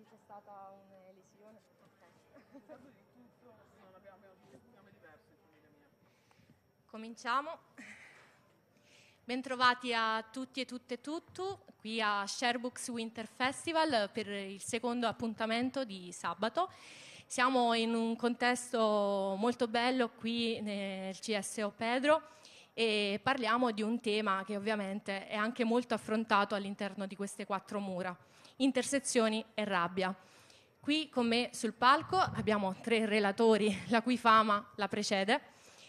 quindi c'è stata un'elisione. Cominciamo. Bentrovati a tutti e tutte e tutto qui a Sherbooks Winter Festival per il secondo appuntamento di sabato. Siamo in un contesto molto bello qui nel CSO Pedro e parliamo di un tema che ovviamente è anche molto affrontato all'interno di queste quattro mura intersezioni e rabbia. Qui con me sul palco abbiamo tre relatori la cui fama la precede.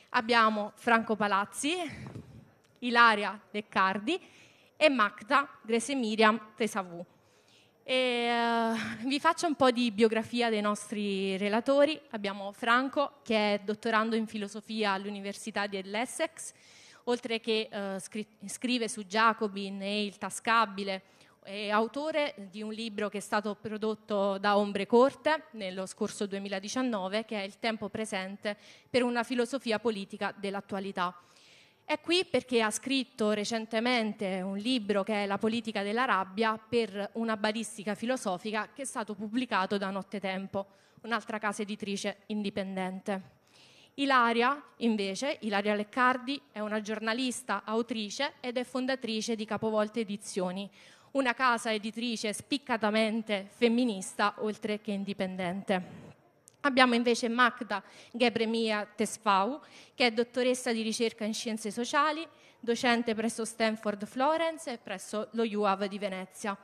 Abbiamo Franco Palazzi, Ilaria Leccardi e Magda Grese Miriam Tesavù. E, uh, vi faccio un po' di biografia dei nostri relatori. Abbiamo Franco, che è dottorando in filosofia all'Università dell'Essex, oltre che uh, scri- scrive su Jacobin e il tascabile, è autore di un libro che è stato prodotto da Ombre Corte nello scorso 2019, che è Il tempo presente per una filosofia politica dell'attualità. È qui perché ha scritto recentemente un libro che è La politica della rabbia per una balistica filosofica che è stato pubblicato da Nottetempo, un'altra casa editrice indipendente. Ilaria, invece, Ilaria Leccardi è una giornalista, autrice ed è fondatrice di Capovolte Edizioni, una casa editrice spiccatamente femminista oltre che indipendente. Abbiamo invece Magda Gebremia Tesfau, che è dottoressa di ricerca in scienze sociali, docente presso Stanford Florence e presso lo UAV di Venezia.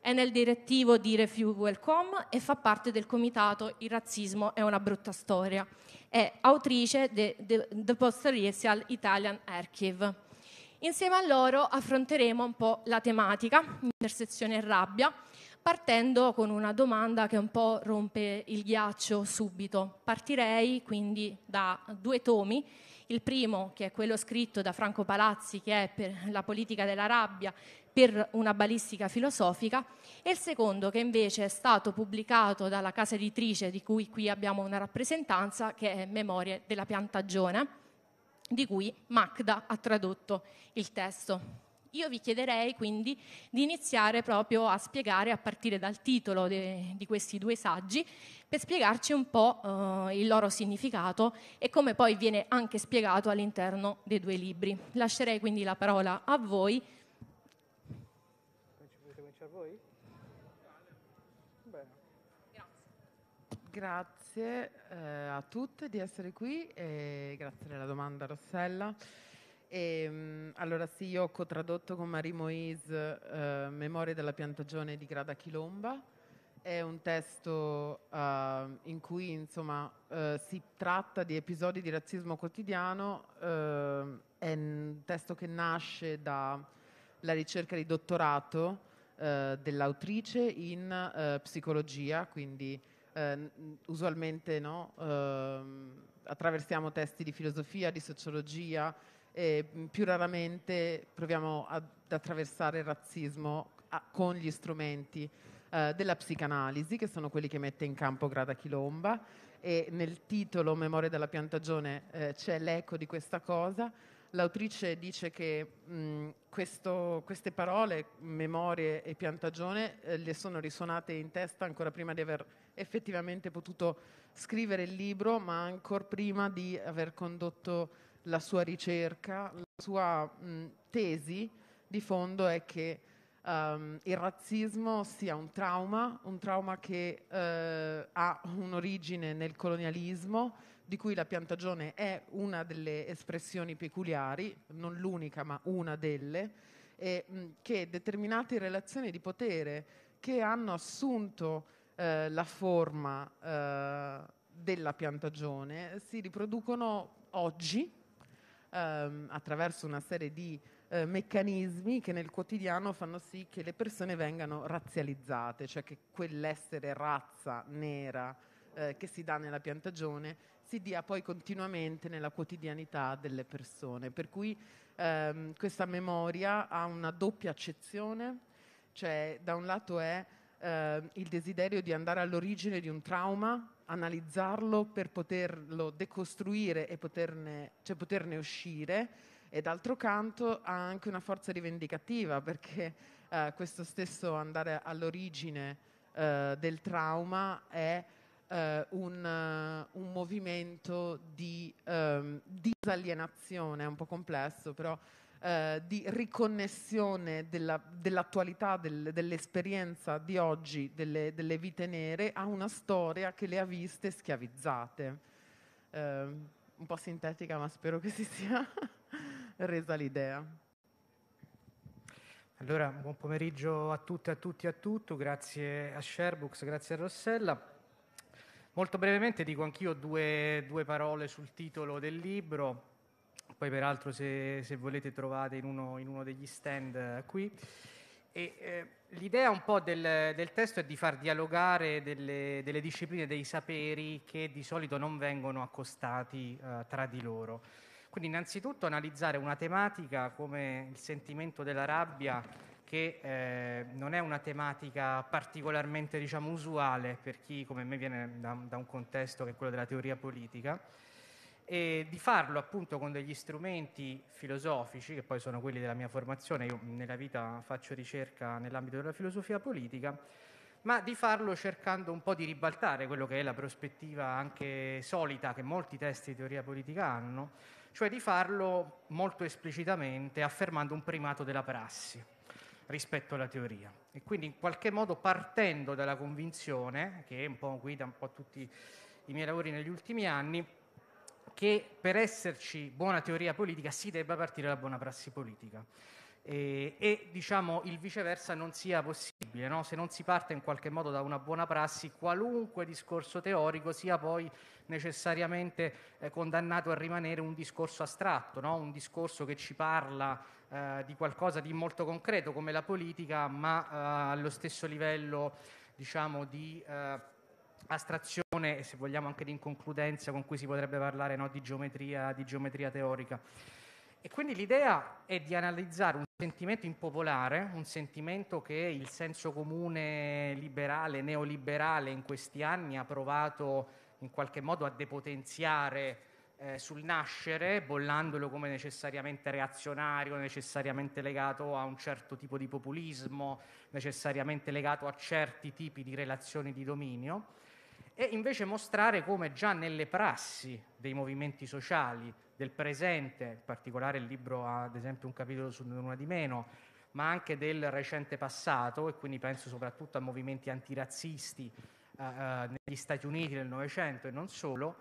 È nel direttivo di Refuel.com e fa parte del comitato Il razzismo è una brutta storia. È autrice del The post Posterial Italian Archive. Insieme a loro affronteremo un po' la tematica, intersezione e rabbia, partendo con una domanda che un po' rompe il ghiaccio subito. Partirei quindi da due tomi, il primo che è quello scritto da Franco Palazzi che è per la politica della rabbia per una balistica filosofica e il secondo che invece è stato pubblicato dalla casa editrice di cui qui abbiamo una rappresentanza che è Memorie della piantagione di cui Magda ha tradotto il testo. Io vi chiederei quindi di iniziare proprio a spiegare a partire dal titolo de, di questi due saggi per spiegarci un po' eh, il loro significato e come poi viene anche spiegato all'interno dei due libri. Lascerei quindi la parola a voi. Grazie grazie eh, a tutte di essere qui e grazie della domanda Rossella. E, ehm, mh, allora sì, io ho co-tradotto con Marie Moise eh, Memorie della piantagione di Grada Chilomba, è un testo uh, in cui insomma, uh, si tratta di episodi di razzismo quotidiano, uh, è un testo che nasce dalla ricerca di dottorato dell'autrice in psicologia, quindi eh, usualmente no, eh, attraversiamo testi di filosofia, di sociologia e mm, più raramente proviamo ad attraversare il razzismo a, con gli strumenti eh, della psicanalisi, che sono quelli che mette in campo Grada Chilomba e nel titolo Memoria della piantagione eh, c'è l'eco di questa cosa L'autrice dice che mh, questo, queste parole, memorie e piantagione, eh, le sono risuonate in testa ancora prima di aver effettivamente potuto scrivere il libro, ma ancora prima di aver condotto la sua ricerca. La sua mh, tesi di fondo è che um, il razzismo sia un trauma, un trauma che eh, ha un'origine nel colonialismo di cui la piantagione è una delle espressioni peculiari, non l'unica ma una delle, e, mh, che determinate relazioni di potere che hanno assunto eh, la forma eh, della piantagione si riproducono oggi ehm, attraverso una serie di eh, meccanismi che nel quotidiano fanno sì che le persone vengano razzializzate, cioè che quell'essere razza nera eh, che si dà nella piantagione si dia poi continuamente nella quotidianità delle persone. Per cui ehm, questa memoria ha una doppia accezione, cioè da un lato è eh, il desiderio di andare all'origine di un trauma, analizzarlo per poterlo decostruire e poterne, cioè poterne uscire e d'altro canto ha anche una forza rivendicativa perché eh, questo stesso andare all'origine eh, del trauma è eh, un, eh, un, movimento di ehm, disalienazione, è un po' complesso, però eh, di riconnessione della, dell'attualità, del, dell'esperienza di oggi delle, delle, vite nere a una storia che le ha viste schiavizzate. Eh, un po' sintetica, ma spero che si sia resa l'idea. Allora, buon pomeriggio a tutte, a tutti e a tutto. Grazie a Sherbux, grazie a Rossella. Molto brevemente dico anch'io due, due parole sul titolo del libro, poi peraltro se, se volete trovate in uno, in uno, degli stand eh, qui. E, eh, l'idea un po' del, del, testo è di far dialogare delle, delle, discipline, dei saperi che di solito non vengono accostati eh, tra di loro. Quindi innanzitutto analizzare una tematica come il sentimento della rabbia che eh, non è una tematica particolarmente diciamo, usuale per chi come me viene da, da, un contesto che è quello della teoria politica, e di farlo appunto con degli strumenti filosofici, che poi sono quelli della mia formazione, io nella vita faccio ricerca nell'ambito della filosofia politica, ma di farlo cercando un po' di ribaltare quello che è la prospettiva anche solita che molti testi di teoria politica hanno, cioè di farlo molto esplicitamente affermando un primato della prassi rispetto alla teoria. E quindi in qualche modo partendo dalla convinzione, che è un po' guida un po' tutti i miei lavori negli ultimi anni, che per esserci buona teoria politica si debba partire dalla buona prassi politica. E, e, diciamo il viceversa non sia possibile, no? se non si parte in qualche modo da una buona prassi, qualunque discorso teorico sia poi necessariamente eh, condannato a rimanere un discorso astratto, no? un discorso che ci parla eh, di qualcosa di molto concreto come la politica, ma eh, allo stesso livello diciamo, di eh, astrazione e se vogliamo anche di inconcludenza con cui si potrebbe parlare no, di, geometria, di geometria teorica. E quindi l'idea è di analizzare un sentimento impopolare, un sentimento che il senso comune liberale, neoliberale in questi anni ha provato in qualche modo a depotenziare eh, sul nascere, bollandolo come necessariamente reazionario, necessariamente legato a un certo tipo di populismo, necessariamente legato a certi tipi di relazioni di dominio, e invece mostrare come già nelle prassi dei movimenti sociali del presente, in particolare il libro ha ad esempio un capitolo su Una di meno, ma anche del recente passato, e quindi penso soprattutto a movimenti antirazzisti eh, eh, negli Stati Uniti nel Novecento e non solo,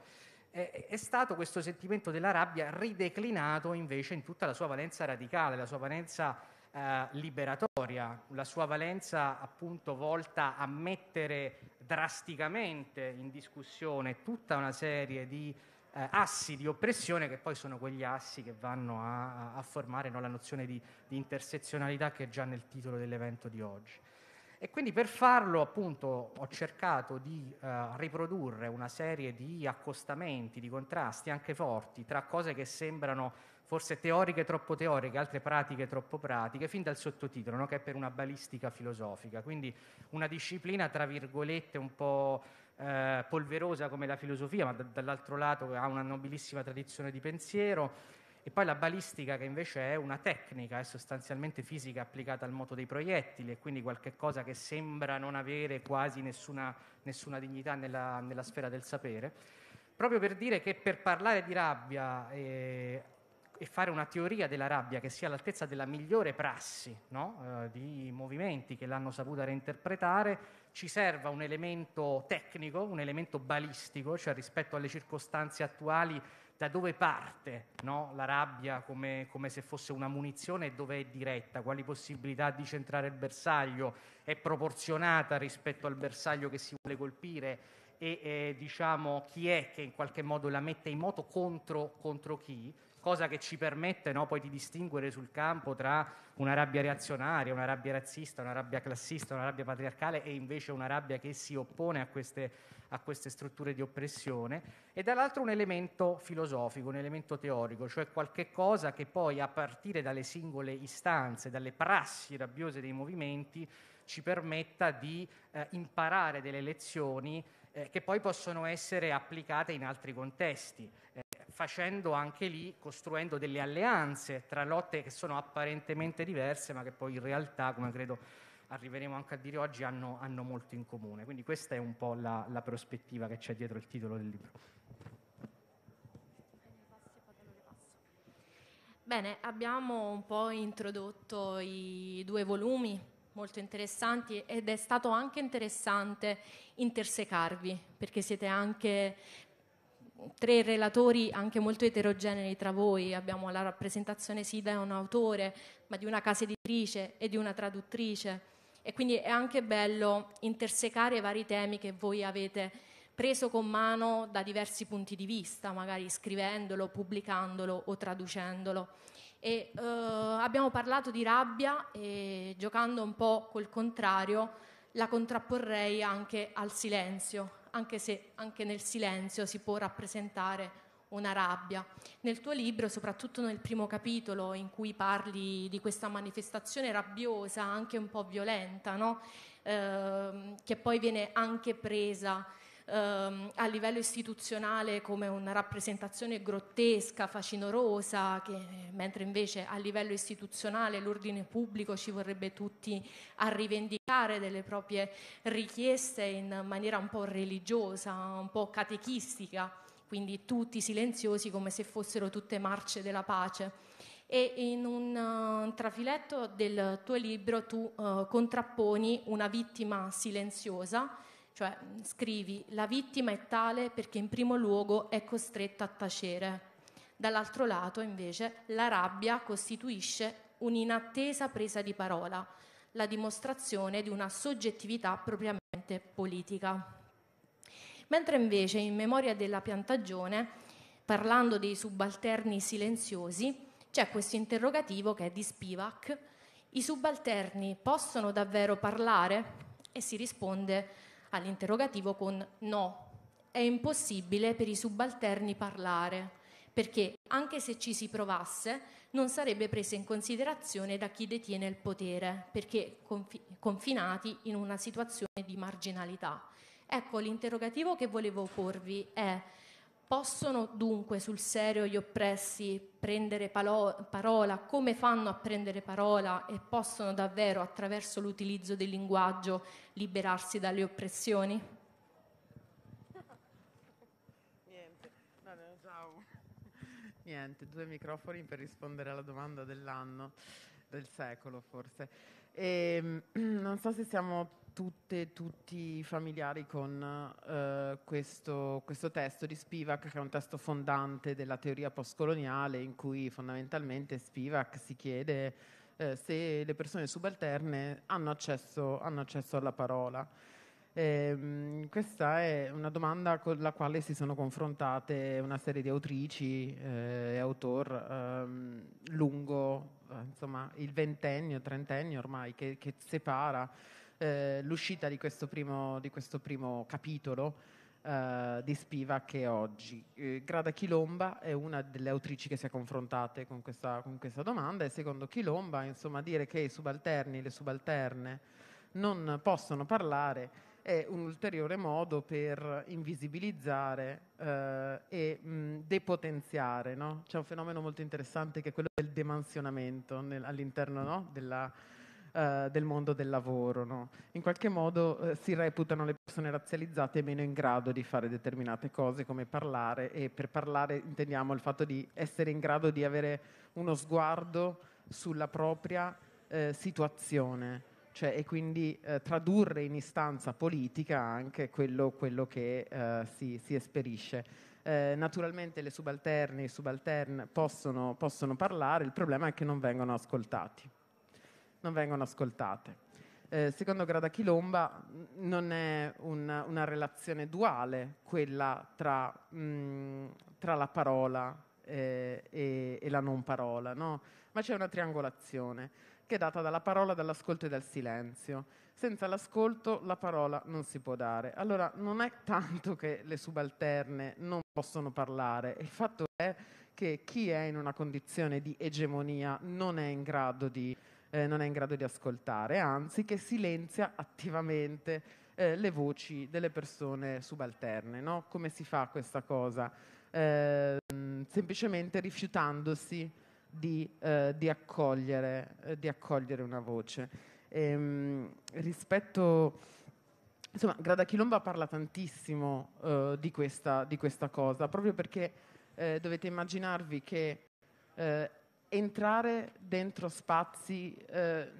eh, è stato questo sentimento della rabbia rideclinato invece in tutta la sua valenza radicale, la sua valenza eh, liberatoria, la sua valenza appunto volta a mettere drasticamente in discussione tutta una serie di eh, assi di oppressione che poi sono quegli assi che vanno a, a formare no, la nozione di, di intersezionalità che è già nel titolo dell'evento di oggi. E quindi per farlo appunto ho cercato di eh, riprodurre una serie di accostamenti, di contrasti anche forti tra cose che sembrano forse teoriche troppo teoriche, altre pratiche troppo pratiche, fin dal sottotitolo, no? che è per una balistica filosofica, quindi una disciplina tra virgolette un po' eh, polverosa come la filosofia, ma d- dall'altro lato ha una nobilissima tradizione di pensiero e poi la balistica che invece è una tecnica, è eh, sostanzialmente fisica applicata al moto dei proiettili e quindi qualcosa che sembra non avere quasi nessuna, nessuna dignità nella, nella, sfera del sapere. Proprio per dire che per parlare di rabbia eh, e fare una teoria della rabbia che sia all'altezza della migliore prassi no? eh, di movimenti che l'hanno saputa reinterpretare, ci serva un elemento tecnico, un elemento balistico, cioè rispetto alle circostanze attuali da dove parte no? la rabbia come, come, se fosse una munizione e dove è diretta, quali possibilità di centrare il bersaglio, è proporzionata rispetto al bersaglio che si vuole colpire e eh, diciamo, chi è che in qualche modo la mette in moto contro, contro chi cosa che ci permette no, poi di distinguere sul campo tra una rabbia reazionaria, una rabbia razzista, una rabbia classista, una rabbia patriarcale e invece una rabbia che si oppone a queste, a queste strutture di oppressione, e dall'altro un elemento filosofico, un elemento teorico, cioè qualche cosa che poi a partire dalle singole istanze, dalle prassi rabbiose dei movimenti, ci permetta di eh, imparare delle lezioni eh, che poi possono essere applicate in altri contesti. Eh facendo anche lì, costruendo delle alleanze tra lotte che sono apparentemente diverse, ma che poi in realtà, come credo arriveremo anche a dire oggi, hanno, hanno molto in comune. Quindi questa è un po' la, la prospettiva che c'è dietro il titolo del libro. Bene, abbiamo un po' introdotto i due volumi molto interessanti ed è stato anche interessante intersecarvi perché siete anche tre relatori anche molto eterogenei tra voi, abbiamo la rappresentazione sì da un autore, ma di una casa editrice e di una traduttrice e quindi è anche bello intersecare i vari temi che voi avete preso con mano da diversi punti di vista, magari scrivendolo, pubblicandolo o traducendolo. E, eh, abbiamo parlato di rabbia e giocando un po' col contrario la contrapporrei anche al silenzio, anche se anche nel silenzio si può rappresentare una rabbia. Nel tuo libro, soprattutto nel primo capitolo in cui parli di questa manifestazione rabbiosa, anche un po' violenta, no? eh, che poi viene anche presa ehm, a livello istituzionale come una rappresentazione grottesca, facinorosa, che, mentre invece a livello istituzionale l'ordine pubblico ci vorrebbe tutti a rivendicare delle proprie richieste in maniera un po' religiosa, un po' catechistica, quindi tutti silenziosi come se fossero tutte marce della pace e in un, uh, trafiletto del tuo libro tu uh, contrapponi una vittima silenziosa cioè mm, scrivi la vittima è tale perché in primo luogo è costretta a tacere. Dall'altro lato invece la rabbia costituisce un'inattesa presa di parola, la dimostrazione di una soggettività propriamente politica. Mentre invece in memoria della piantagione, parlando dei subalterni silenziosi, c'è questo interrogativo che è di Spivak, i subalterni possono davvero parlare? E si risponde all'interrogativo con no. È impossibile per i subalterni parlare, perché anche se ci si provasse non sarebbe presa in considerazione da chi detiene il potere, perché confi- confinati in una situazione di marginalità. Ecco, l'interrogativo che volevo porvi è Possono dunque sul serio gli oppressi prendere palo- parola come fanno a prendere parola e possono davvero attraverso l'utilizzo del linguaggio liberarsi dalle oppressioni? Niente, no, no, ciao. Niente, due microfoni per rispondere alla domanda dell'anno, del secolo forse. E, ehm, non so se siamo tutte, tutti familiari con eh, questo, questo, testo di Spivak, che è un testo fondante della teoria postcoloniale, in cui fondamentalmente Spivak si chiede eh, se le persone subalterne hanno accesso, hanno accesso alla parola. Eh, questa è una domanda con la quale si sono confrontate una serie di autrici eh, e autor ehm, lungo insomma, il ventennio, trentennio ormai, che, che separa eh, l'uscita di questo primo, di questo primo capitolo. Uh, di Spiva che oggi. Eh, Grada Chilomba è una delle autrici che si è confrontate con questa, con questa, domanda e secondo Chilomba insomma, dire che i subalterni e le subalterne non possono parlare è un ulteriore modo per invisibilizzare eh, e mh, depotenziare. No? C'è un fenomeno molto interessante che è quello del demansionamento nel, all'interno no? della eh, del mondo del lavoro. No? In qualche modo eh, si reputano le persone razzializzate meno in grado di fare determinate cose come parlare e per parlare intendiamo il fatto di essere in grado di avere uno sguardo sulla propria eh, situazione. Cioè, e quindi eh, tradurre in istanza politica anche quello, quello che eh, si, si esperisce. Eh, naturalmente le subalterne e i subaltern possono, possono parlare, il problema è che non vengono ascoltati non vengono ascoltate. Eh, secondo Grada Chilomba non è una, una relazione duale quella tra, mh, mm, tra la parola eh, e, e, la non parola, no? ma c'è una triangolazione che è data dalla parola, dall'ascolto e dal silenzio. Senza l'ascolto la parola non si può dare. Allora non è tanto che le subalterne non possono parlare, il fatto è che chi è in una condizione di egemonia non è in grado di eh, non è in grado di ascoltare, anzi che silenzia attivamente eh, le voci delle persone subalterne. No? Come si fa questa cosa? Eh, semplicemente rifiutandosi di, eh, di, accogliere, eh, di, accogliere, una voce. Ehm, rispetto insomma, Grada Chilomba parla tantissimo uh, di, questa, di, questa, cosa, proprio perché eh, dovete immaginarvi che eh, entrare dentro spazi eh,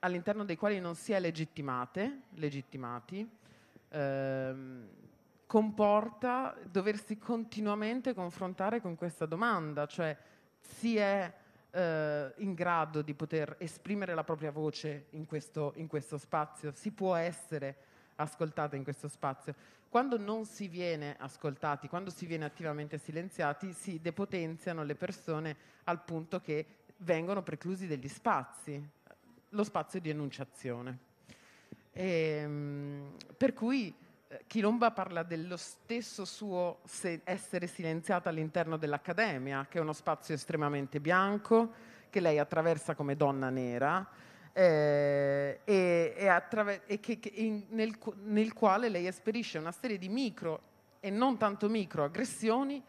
all'interno dei quali non si è legittimati eh, comporta doversi continuamente confrontare con questa domanda, cioè si è eh, in grado di poter esprimere la propria voce in questo, in questo spazio, si può essere ascoltate in questo spazio. Quando non si viene ascoltati, quando si viene attivamente silenziati, si depotenziano le persone al punto che vengono preclusi degli spazi, lo spazio di enunciazione. E, ehm, per cui eh, Chilomba parla dello stesso suo essere silenziata all'interno dell'Accademia, che è uno spazio estremamente bianco, che lei attraversa come donna nera, eh, e, e, attraver- e che, che in, nel, nel, quale lei esperisce una serie di micro e non tanto micro aggressioni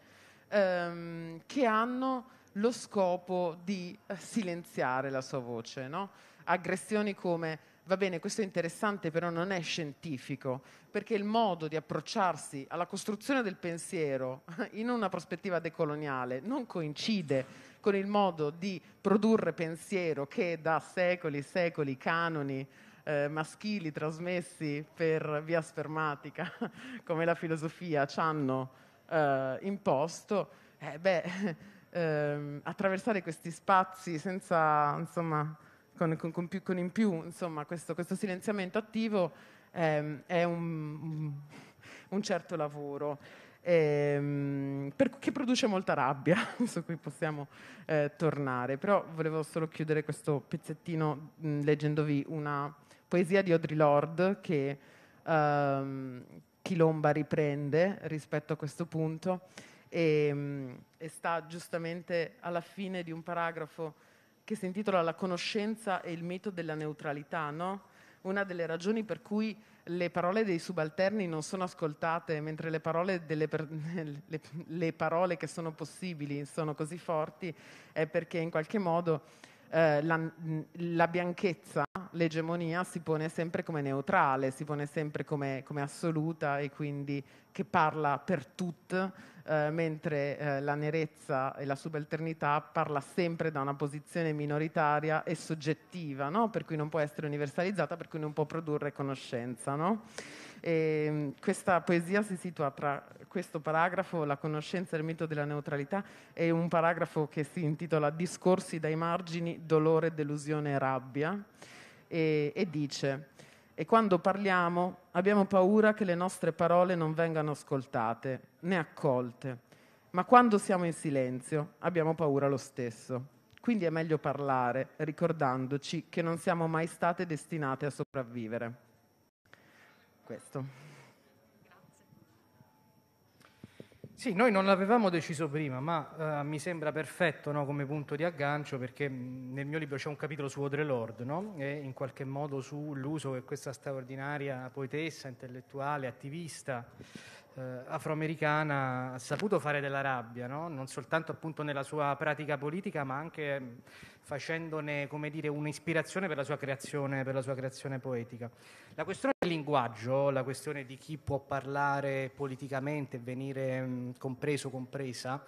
ehm, che hanno lo scopo di eh, silenziare la sua voce. No? Aggressioni come va bene, questo è interessante, però non è scientifico, perché il modo di approcciarsi alla costruzione del pensiero in una prospettiva decoloniale non coincide con il modo di produrre pensiero che da secoli e secoli canoni eh, maschili trasmessi per via spermatica, come la filosofia, ci hanno eh, imposto, eh, beh, ehm, attraversare questi spazi senza, insomma, con, con, con, più, con in più, insomma, questo, questo silenziamento attivo ehm, è un, un certo lavoro ehm, per, che produce molta rabbia, su cui possiamo eh, tornare. Però volevo solo chiudere questo pezzettino mh, mm, leggendovi una poesia di Audre Lorde che ehm, Chilomba riprende rispetto a questo punto e, mm, e sta giustamente alla fine di un paragrafo che si intitola La conoscenza e il mito della neutralità, no? una delle ragioni per cui le parole dei subalterni non sono ascoltate, mentre le parole, per... le parole che sono possibili sono così forti, è perché in qualche modo eh, la, la, bianchezza, l'egemonia si pone sempre come neutrale, si pone sempre come, come assoluta e quindi che parla per tutti. Eh, mentre eh, la nerezza e la subalternità parla sempre da una posizione minoritaria e soggettiva, no? per cui non può essere universalizzata, per cui non può produrre conoscenza. No? E, ehm, questa poesia si situa tra questo paragrafo, la conoscenza e il mito della neutralità, e un paragrafo che si intitola Discorsi dai margini, dolore, delusione e rabbia, e, e dice e quando parliamo abbiamo paura che le nostre parole non vengano ascoltate né accolte, ma quando siamo in silenzio abbiamo paura lo stesso. Quindi è meglio parlare ricordandoci che non siamo mai state destinate a sopravvivere. Questo. Sì, noi non l'avevamo deciso prima, ma uh, mi sembra perfetto no, come punto di aggancio perché mm, nel mio libro c'è un capitolo su Audre Lorde no? e in qualche modo sull'uso che questa straordinaria poetessa, intellettuale, attivista eh, afroamericana ha saputo fare della rabbia, no? non soltanto appunto nella sua pratica politica, ma anche mm, facendone dire, un'ispirazione per la, creazione, per la, sua creazione, poetica. La questione del linguaggio, la questione di chi può parlare politicamente e venire mh, mm, compreso, compresa,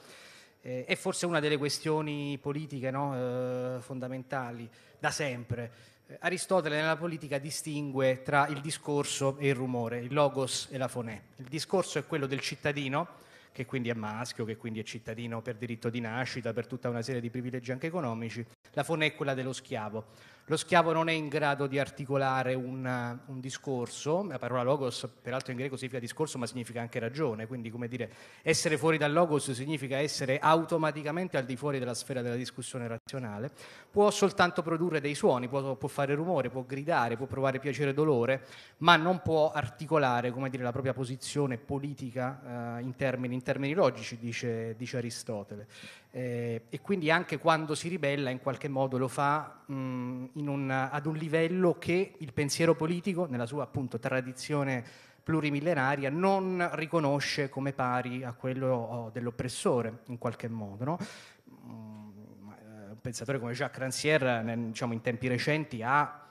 eh, è forse una delle questioni politiche no? eh, fondamentali da sempre. Aristotele nella politica distingue tra il discorso e il rumore, il logos e la fonè. Il discorso è quello del cittadino, che quindi è maschio, che quindi è cittadino per diritto di nascita, per tutta una serie di privilegi anche economici. La fonè è quella dello schiavo. Lo schiavo non è in grado di articolare un, un discorso, la parola logos peraltro in greco significa discorso ma significa anche ragione, quindi come dire essere fuori dal logos significa essere automaticamente al di fuori della sfera della discussione razionale, può soltanto produrre dei suoni, può, può fare rumore, può gridare, può provare piacere e dolore, ma non può articolare come dire, la propria posizione politica eh, in, termini, in, termini, logici, dice, dice Aristotele. Eh, e quindi anche quando si ribella in qualche modo lo fa mh, un, ad un livello che il pensiero politico, nella sua appunto tradizione plurimillenaria, non riconosce come pari a quello oh, dell'oppressore in qualche modo. No? Eh, un pensatore come Jacques Rancière, nel, diciamo, in tempi recenti, ha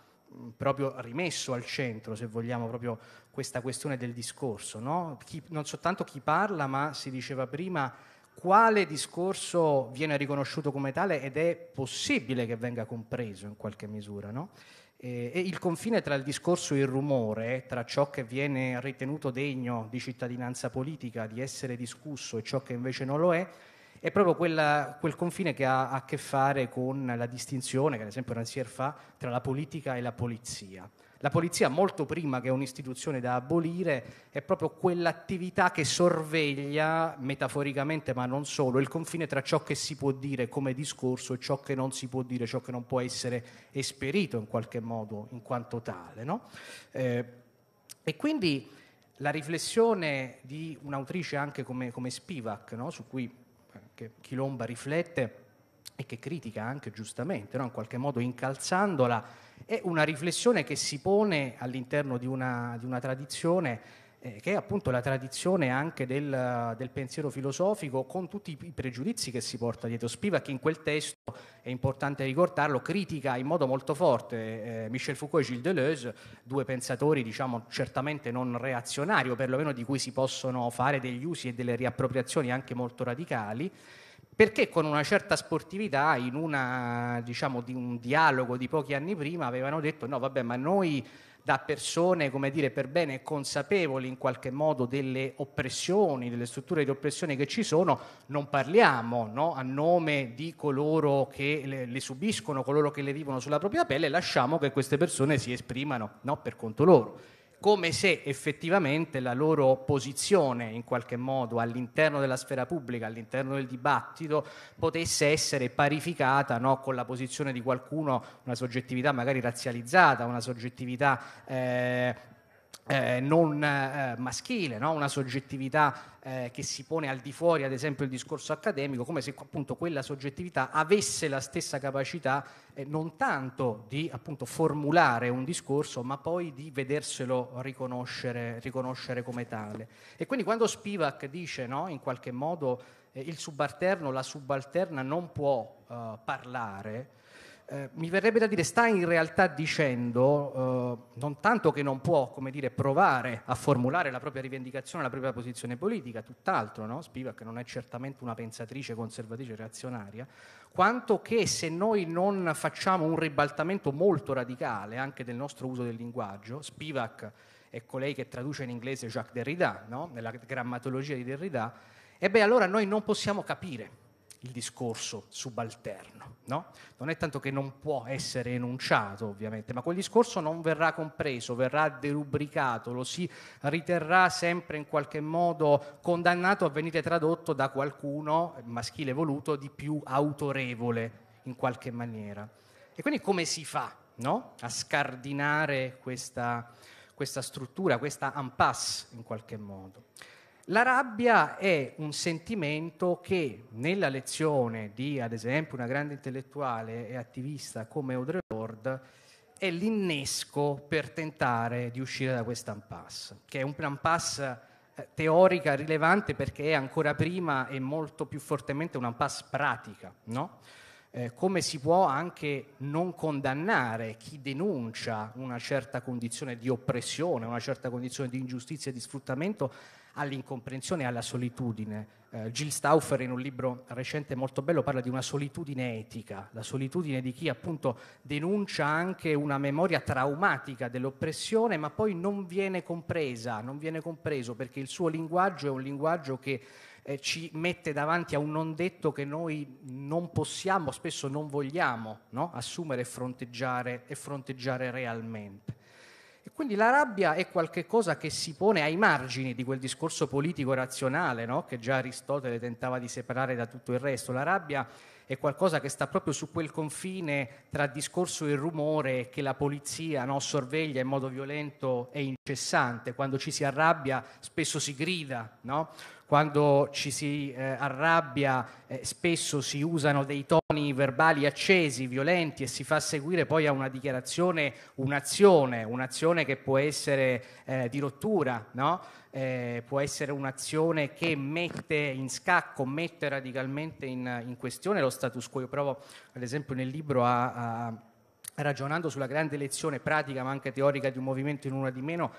proprio rimesso al centro, se vogliamo, proprio questa questione del discorso, no? chi, non soltanto chi parla, ma si diceva prima quale discorso viene riconosciuto come tale ed è possibile che venga compreso in qualche misura, no? E il confine tra il discorso e il rumore, tra ciò che viene ritenuto degno di cittadinanza politica, di essere discusso e ciò che invece non lo è, è proprio quella, quel confine che ha a che fare con la distinzione che ad esempio Ransier fa tra la politica e la polizia la polizia molto prima che è un'istituzione da abolire è proprio quell'attività che sorveglia metaforicamente ma non solo il confine tra ciò che si può dire come discorso e ciò che non si può dire, ciò che non può essere esperito in qualche modo in quanto tale. No? Eh, e quindi la riflessione di un'autrice anche come, come Spivak, no? su cui Chilomba riflette e che critica anche giustamente, no? in qualche modo incalzandola, è una riflessione che si pone all'interno di una, di una tradizione eh, che è appunto la tradizione anche del, del, pensiero filosofico con tutti i pregiudizi che si porta dietro. Spiva che in quel testo, è importante ricordarlo, critica in modo molto forte eh, Michel Foucault e Gilles Deleuze, due pensatori diciamo certamente non reazionari o perlomeno di cui si possono fare degli usi e delle riappropriazioni anche molto radicali perché con una certa sportività, in una, diciamo, di un dialogo di pochi anni prima, avevano detto no, vabbè, ma noi da persone, come dire, per bene consapevoli in qualche modo delle oppressioni, delle strutture di oppressione che ci sono, non parliamo no? a nome di coloro che le, le, subiscono, coloro che le vivono sulla propria pelle, lasciamo che queste persone si esprimano no? per conto loro come se effettivamente la loro posizione in qualche modo all'interno della sfera pubblica, all'interno del dibattito, potesse essere parificata no, con la posizione di qualcuno, una soggettività magari razzializzata, una soggettività... Eh, eh, non eh, maschile, no? una soggettività eh, che si pone al di fuori, ad esempio, del discorso accademico, come se appunto quella soggettività avesse la stessa capacità eh, non tanto di appunto formulare un discorso, ma poi di vederselo riconoscere, riconoscere come tale. E quindi quando Spivak dice no, in qualche modo eh, il subalterno, la subalterna non può eh, parlare, eh, mi verrebbe da dire, sta in realtà dicendo eh, non tanto che non può come dire, provare a formulare la propria rivendicazione, la propria posizione politica, tutt'altro, no? Spivak non è certamente una pensatrice conservatrice reazionaria, quanto che se noi non facciamo un ribaltamento molto radicale anche del nostro uso del linguaggio, Spivak è colei che traduce in inglese Jacques Derrida, no? nella grammatologia di Derrida, e beh allora noi non possiamo capire il discorso subalterno. No? Non è tanto che non può essere enunciato, ovviamente, ma quel discorso non verrà compreso, verrà derubricato, lo si riterrà sempre in qualche modo condannato a venire tradotto da qualcuno, maschile voluto, di più autorevole in qualche maniera. E quindi come si fa no? a scardinare questa, questa struttura, questa impasse in qualche modo? La rabbia è un sentimento che nella lezione di, ad esempio, una grande intellettuale e attivista come Audre Lorde è l'innesco per tentare di uscire da questa impasse, che è un impasse eh, teorica rilevante perché è ancora prima e molto più fortemente un un'impasse pratica, no? Eh, come si può anche non condannare chi denuncia una certa condizione di oppressione, una certa condizione di ingiustizia e di sfruttamento all'incomprensione e alla solitudine. Eh, Jill Stauffer in un libro recente molto bello parla di una solitudine etica, la solitudine di chi appunto denuncia anche una memoria traumatica dell'oppressione ma poi non viene compresa, non viene compreso perché il suo linguaggio è un linguaggio che eh, ci mette davanti a un non detto che noi non possiamo, spesso non vogliamo no? assumere e fronteggiare, e fronteggiare realmente. E quindi la rabbia è qualcosa che si pone ai margini di quel discorso politico razionale, no? che già Aristotele tentava di separare da tutto il resto. La rabbia è qualcosa che sta proprio su quel confine tra discorso e rumore che la polizia no, sorveglia in modo violento e incessante. Quando ci si arrabbia spesso si grida, no? quando ci si eh, arrabbia eh, spesso si usano dei toni verbali accesi, violenti e si fa seguire poi a una dichiarazione un'azione, un'azione che può essere eh, di rottura, no? Eh, può essere un'azione che mette in scacco, mette radicalmente in, in, questione lo status quo. Io provo ad esempio nel libro a, a ragionando sulla grande lezione pratica ma anche teorica di un movimento in una di meno,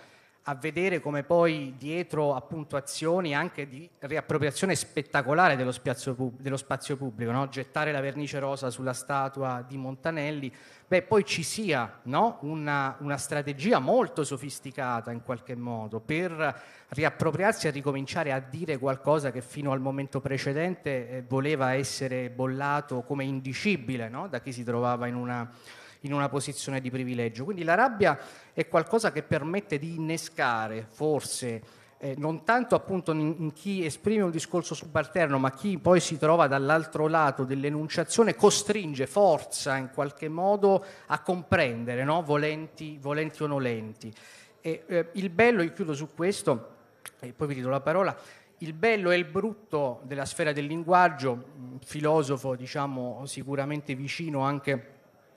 a vedere come poi dietro appunto azioni anche di riappropriazione spettacolare dello, pub- dello spazio pubblico, no? gettare la vernice rosa sulla statua di Montanelli, beh poi ci sia no? una, una, strategia molto sofisticata in qualche modo per riappropriarsi e ricominciare a dire qualcosa che fino al momento precedente eh, voleva essere bollato come indicibile no? da chi si trovava in una in una posizione di privilegio. Quindi la rabbia è qualcosa che permette di innescare forse eh, non tanto appunto in, in, chi esprime un discorso subalterno, ma chi poi si trova dall'altro lato dell'enunciazione costringe, forza in qualche modo a comprendere, no? volenti, volenti, o nolenti. E, eh, il bello, io chiudo su questo, e poi vi do la parola, il bello e il brutto della sfera del linguaggio, un filosofo diciamo sicuramente vicino anche a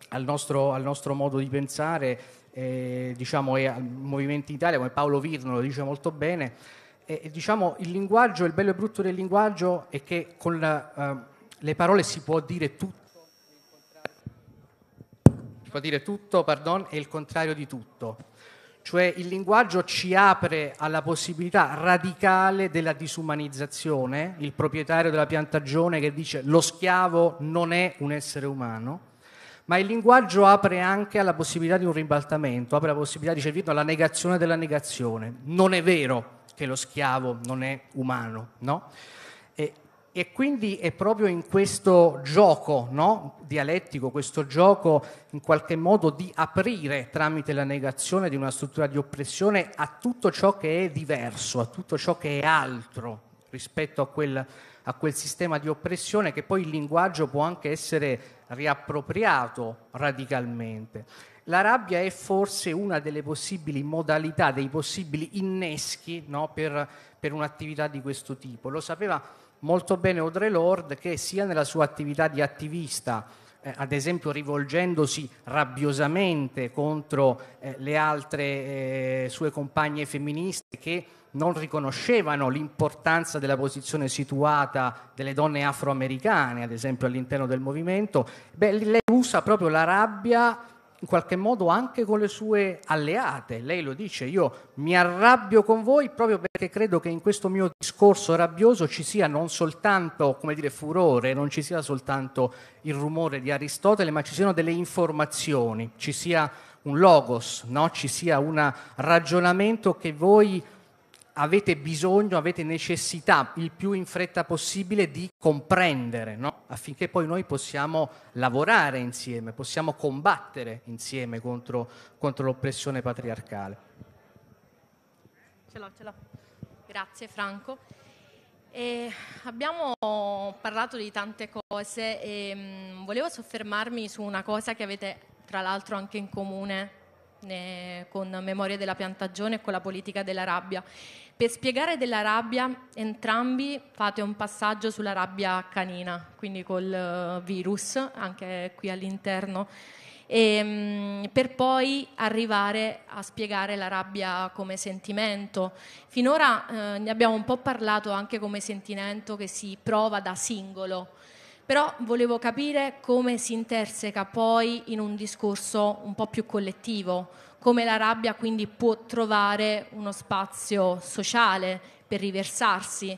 al nostro, al nostro modo di pensare eh, diciamo, e al Movimento Italia, come Paolo Virno lo dice molto bene. E, diciamo, il linguaggio, il bello e brutto del linguaggio è che con la, uh, eh, le parole si può dire tutto si può dire tutto, pardon, è il contrario di tutto. Cioè il linguaggio ci apre alla possibilità radicale della disumanizzazione, il proprietario della piantagione che dice lo schiavo non è un essere umano, ma il linguaggio apre anche alla possibilità di un ribaltamento, apre la possibilità di servire alla negazione della negazione. Non è vero che lo schiavo non è umano, no? E, e quindi è proprio in questo gioco no? dialettico, questo gioco in qualche modo di aprire tramite la negazione di una struttura di oppressione a tutto ciò che è diverso, a tutto ciò che è altro rispetto a quel, a quel sistema di oppressione che poi il linguaggio può anche essere riappropriato radicalmente. La rabbia è forse una delle possibili modalità, dei possibili inneschi no, per, per un'attività di questo tipo. Lo sapeva molto bene Audre Lorde che sia nella sua attività di attivista eh, ad esempio rivolgendosi rabbiosamente contro eh, le altre eh, sue compagne femministe che non riconoscevano l'importanza della posizione situata delle donne afroamericane, ad esempio all'interno del movimento, beh, lei usa proprio la rabbia in qualche modo anche con le sue alleate. Lei lo dice, io mi arrabbio con voi proprio perché credo che in questo mio discorso rabbioso ci sia non soltanto, come dire, furore, non ci sia soltanto il rumore di Aristotele, ma ci siano delle informazioni, ci sia un logos, no? ci sia un ragionamento che voi avete bisogno, avete necessità il più in fretta possibile di comprendere, no? affinché poi noi possiamo lavorare insieme, possiamo combattere insieme contro, contro l'oppressione patriarcale. Ce l'ho, ce l'ho. Grazie Franco. Eh, abbiamo parlato di tante cose e mm, volevo soffermarmi su una cosa che avete tra l'altro anche in comune eh, con Memoria della piantagione e con la politica della rabbia per spiegare della rabbia, entrambi fate un passaggio sulla rabbia canina, quindi col eh, virus, anche qui all'interno, e, ehm, per poi arrivare a spiegare la rabbia come sentimento. Finora eh, ne abbiamo un po' parlato anche come sentimento che si prova da singolo, però volevo capire come si interseca poi in un discorso un po' più collettivo come la rabbia quindi può trovare uno spazio sociale per riversarsi.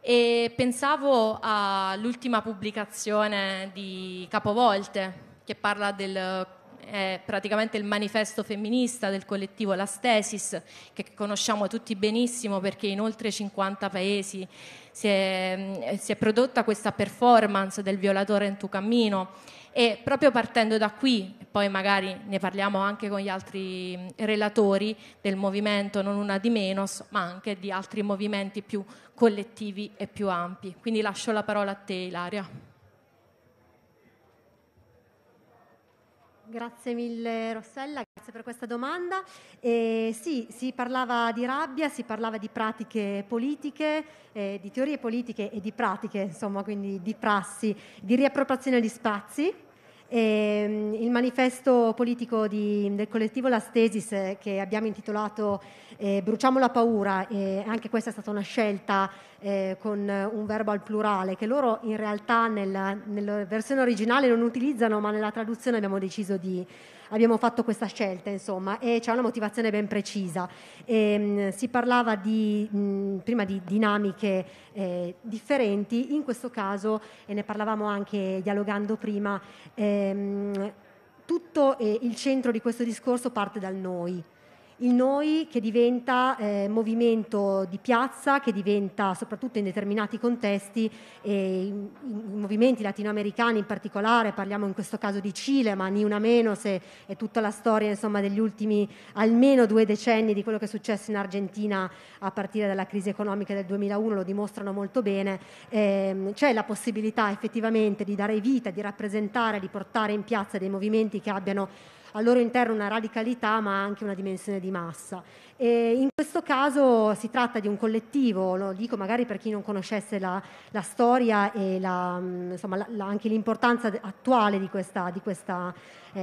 E pensavo all'ultima pubblicazione di Capovolte che parla del eh, praticamente il manifesto femminista del collettivo La Stesis, che conosciamo tutti benissimo perché in oltre 50 paesi si è, si è prodotta questa performance del violatore in tu cammino e proprio partendo da qui, poi magari ne parliamo anche con gli altri mm, relatori del movimento Non Una di Menos, ma anche di altri movimenti più collettivi e più ampi. Quindi lascio la parola a te Ilaria. Grazie mille Rossella, grazie per questa domanda. Eh, sì, si parlava di rabbia, si parlava di pratiche politiche, eh, di teorie politiche e di pratiche, insomma, quindi di prassi, di riappropriazione di spazi e ehm, il manifesto politico di, del collettivo La Stesis eh, che abbiamo intitolato eh, Bruciamo la paura, eh, anche questa è stata una scelta eh, con un verbo al plurale che loro in realtà nel, nella versione originale non utilizzano ma nella traduzione abbiamo deciso di, abbiamo fatto questa scelta, insomma, e c'è una motivazione ben precisa. E, ehm, mh, si parlava di, mh, prima di dinamiche eh, differenti, in questo caso, e ne parlavamo anche dialogando prima, ehm, tutto eh, il centro di questo discorso parte dal noi il noi che diventa eh, movimento di piazza, che diventa soprattutto in determinati contesti, eh, in, in, movimenti latinoamericani in particolare, parliamo in questo caso di Cile, ma ni una meno se è tutta la storia insomma, degli ultimi almeno due decenni di quello che è successo in Argentina a partire dalla crisi economica del 2001, lo dimostrano molto bene, eh, c'è la possibilità effettivamente di dare vita, di rappresentare, di portare in piazza dei movimenti che abbiano al loro interno una radicalità ma anche una dimensione di massa. E in questo caso si tratta di un collettivo, lo dico magari per chi non conoscesse la, la storia e la, insomma, la, anche l'importanza attuale di questa, di questa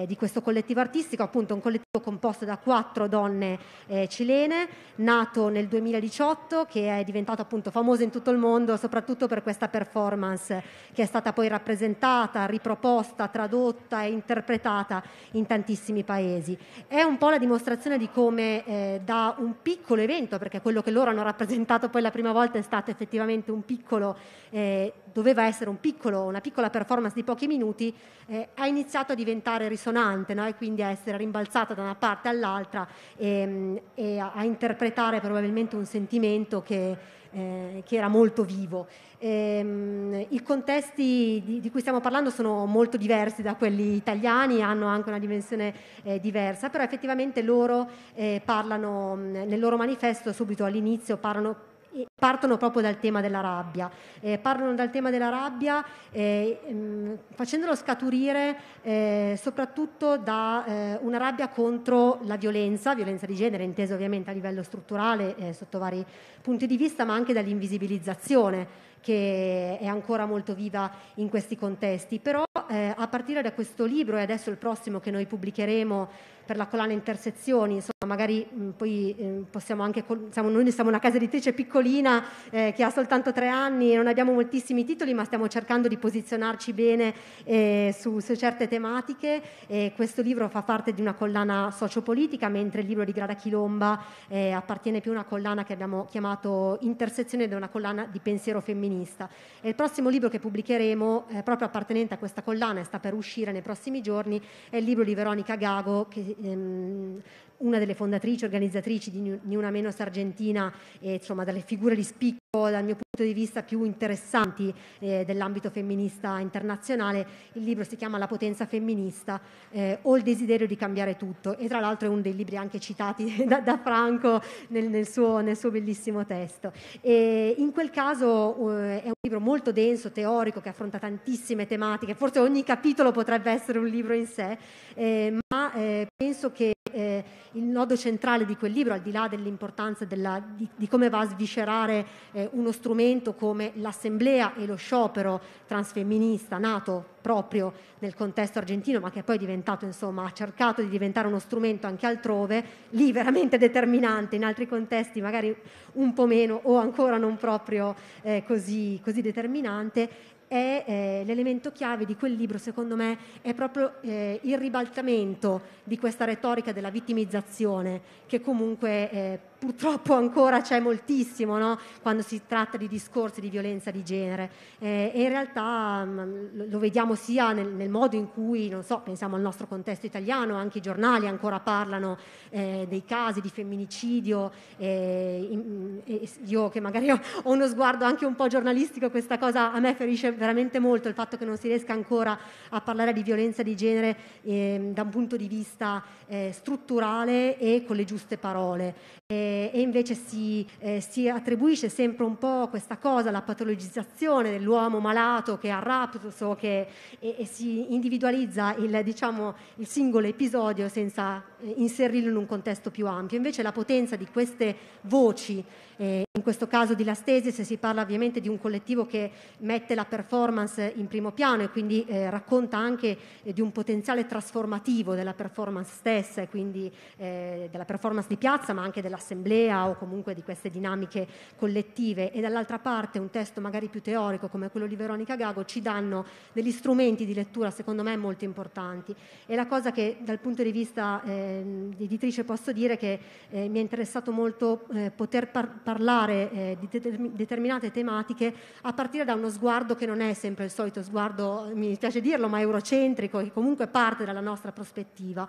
eh, di questo collettivo artistico, appunto un collettivo composto da quattro donne eh, cilene, nato nel 2018, che è diventato appunto famoso in tutto il mondo, soprattutto per questa performance che è stata poi rappresentata, riproposta, tradotta e interpretata in tantissimi paesi. È un po' la dimostrazione di come eh, da un piccolo evento, perché quello che loro hanno rappresentato poi la prima volta è stato effettivamente un piccolo, eh, doveva essere un piccolo, una piccola performance di pochi minuti, eh, ha iniziato a diventare risorsa dissonante no? e quindi a essere rimbalzata da una parte all'altra e, ehm, e a, a, interpretare probabilmente un sentimento che, eh, che era molto vivo. E, ehm, I contesti di, di, cui stiamo parlando sono molto diversi da quelli italiani, hanno anche una dimensione eh, diversa, però effettivamente loro eh, parlano mm, nel loro manifesto subito all'inizio parlano partono proprio dal tema della rabbia, eh, parlano dal tema della rabbia eh, mh, ehm, facendolo scaturire eh, soprattutto da eh, una rabbia contro la violenza, violenza di genere intesa ovviamente a livello strutturale eh, sotto vari punti di vista, ma anche dall'invisibilizzazione che è ancora molto viva in questi contesti. Però eh, a partire da questo libro e adesso il prossimo che noi pubblicheremo per la collana Intersezioni, insomma magari mh, mm, poi mh, mm, possiamo anche, siamo, noi siamo una casa editrice piccolina eh, che ha soltanto tre anni e non abbiamo moltissimi titoli, ma stiamo cercando di posizionarci bene eh, su, su, certe tematiche. E questo libro fa parte di una collana sociopolitica, mentre il libro di Grada Chilomba eh, appartiene più a una collana che abbiamo chiamato Intersezione ed è una collana di pensiero femminile protagonista. E il prossimo libro che pubblicheremo, eh, proprio appartenente a questa collana e sta per uscire nei prossimi giorni, è il libro di Veronica Gago che ehm, una delle fondatrici, organizzatrici di, di Una Menos Argentina, e, eh, insomma dalle figure di spicco dal mio punto di vista più interessanti eh, dell'ambito femminista internazionale. Il libro si chiama La potenza femminista eh, o il desiderio di cambiare tutto e tra l'altro è uno dei libri anche citati da, da Franco nel, nel, suo, nel, suo, bellissimo testo. E in quel caso eh, è un libro molto denso, teorico, che affronta tantissime tematiche, forse ogni capitolo potrebbe essere un libro in sé, eh, ma eh, penso che il nodo centrale di quel libro, al di là dell'importanza della, di, di, come va a sviscerare eh, uno strumento come l'assemblea e lo sciopero transfemminista nato proprio nel contesto argentino, ma che poi è diventato, insomma, ha cercato di diventare uno strumento anche altrove, lì veramente determinante, in altri contesti magari un po' meno o ancora non proprio eh, così, così determinante, è eh, l'elemento chiave di quel libro, secondo me, è proprio eh, il ribaltamento di questa retorica della vittimizzazione che comunque eh, purtroppo ancora c'è moltissimo no? quando si tratta di discorsi di violenza di genere. Eh, e in realtà mh, mm, lo vediamo sia nel, nel, modo in cui, non so, pensiamo al nostro contesto italiano, anche i giornali ancora parlano eh, dei casi di femminicidio. Eh, in, in, mm, io che magari ho, ho uno sguardo anche un po' giornalistico, questa cosa a me ferisce veramente molto il fatto che non si riesca ancora a parlare di violenza di genere ehm, da un punto di vista eh, strutturale e con le giuste parole e, invece si, eh, si, attribuisce sempre un po' questa cosa, la patologizzazione dell'uomo malato che ha raptus che, e, e, si individualizza il, diciamo, il singolo episodio senza eh, inserirlo in un contesto più ampio. Invece la potenza di queste voci eh, in questo caso di Lastesis si parla ovviamente di un collettivo che mette la performance in primo piano e quindi eh, racconta anche eh, di un potenziale trasformativo della performance stessa e quindi eh, della performance di piazza ma anche dell'assemblea o comunque di queste dinamiche collettive e dall'altra parte un testo magari più teorico come quello di Veronica Gago ci danno degli strumenti di lettura secondo me molto importanti e la cosa che dal punto di vista eh, di editrice posso dire è che eh, mi è interessato molto eh, poter par- parlare parlare eh, di te- determinate tematiche a partire da uno sguardo che non è sempre il solito sguardo, mi piace dirlo, ma eurocentrico, che comunque parte dalla nostra prospettiva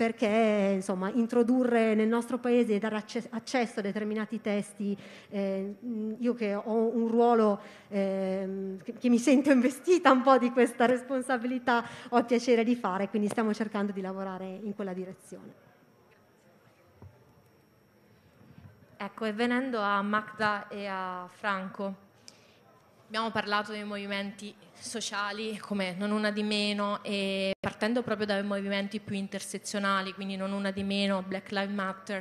perché insomma, introdurre nel nostro paese e dare accesso a determinati testi, eh, io che ho un ruolo eh, che, che, mi sento investita un po' di questa responsabilità, ho il piacere di fare, quindi stiamo cercando di lavorare in quella direzione. Ecco, e venendo a Magda e a Franco, abbiamo parlato dei movimenti sociali come non una di meno e partendo proprio dai movimenti più intersezionali, quindi non una di meno, Black Lives Matter,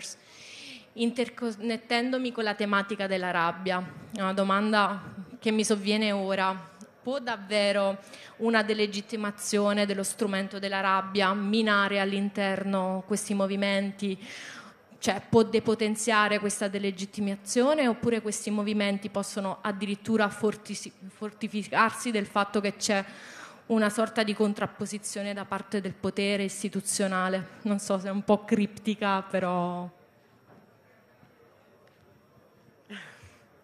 interconnettendomi con la tematica della rabbia. È una domanda che mi sovviene ora. Può davvero una delegittimazione dello strumento della rabbia minare all'interno questi movimenti? cioè, può depotenziare questa delegittimazione oppure questi movimenti possono addirittura fortificarsi del fatto che c'è una sorta di contrapposizione da parte del potere istituzionale. Non so se è un po' criptica, però...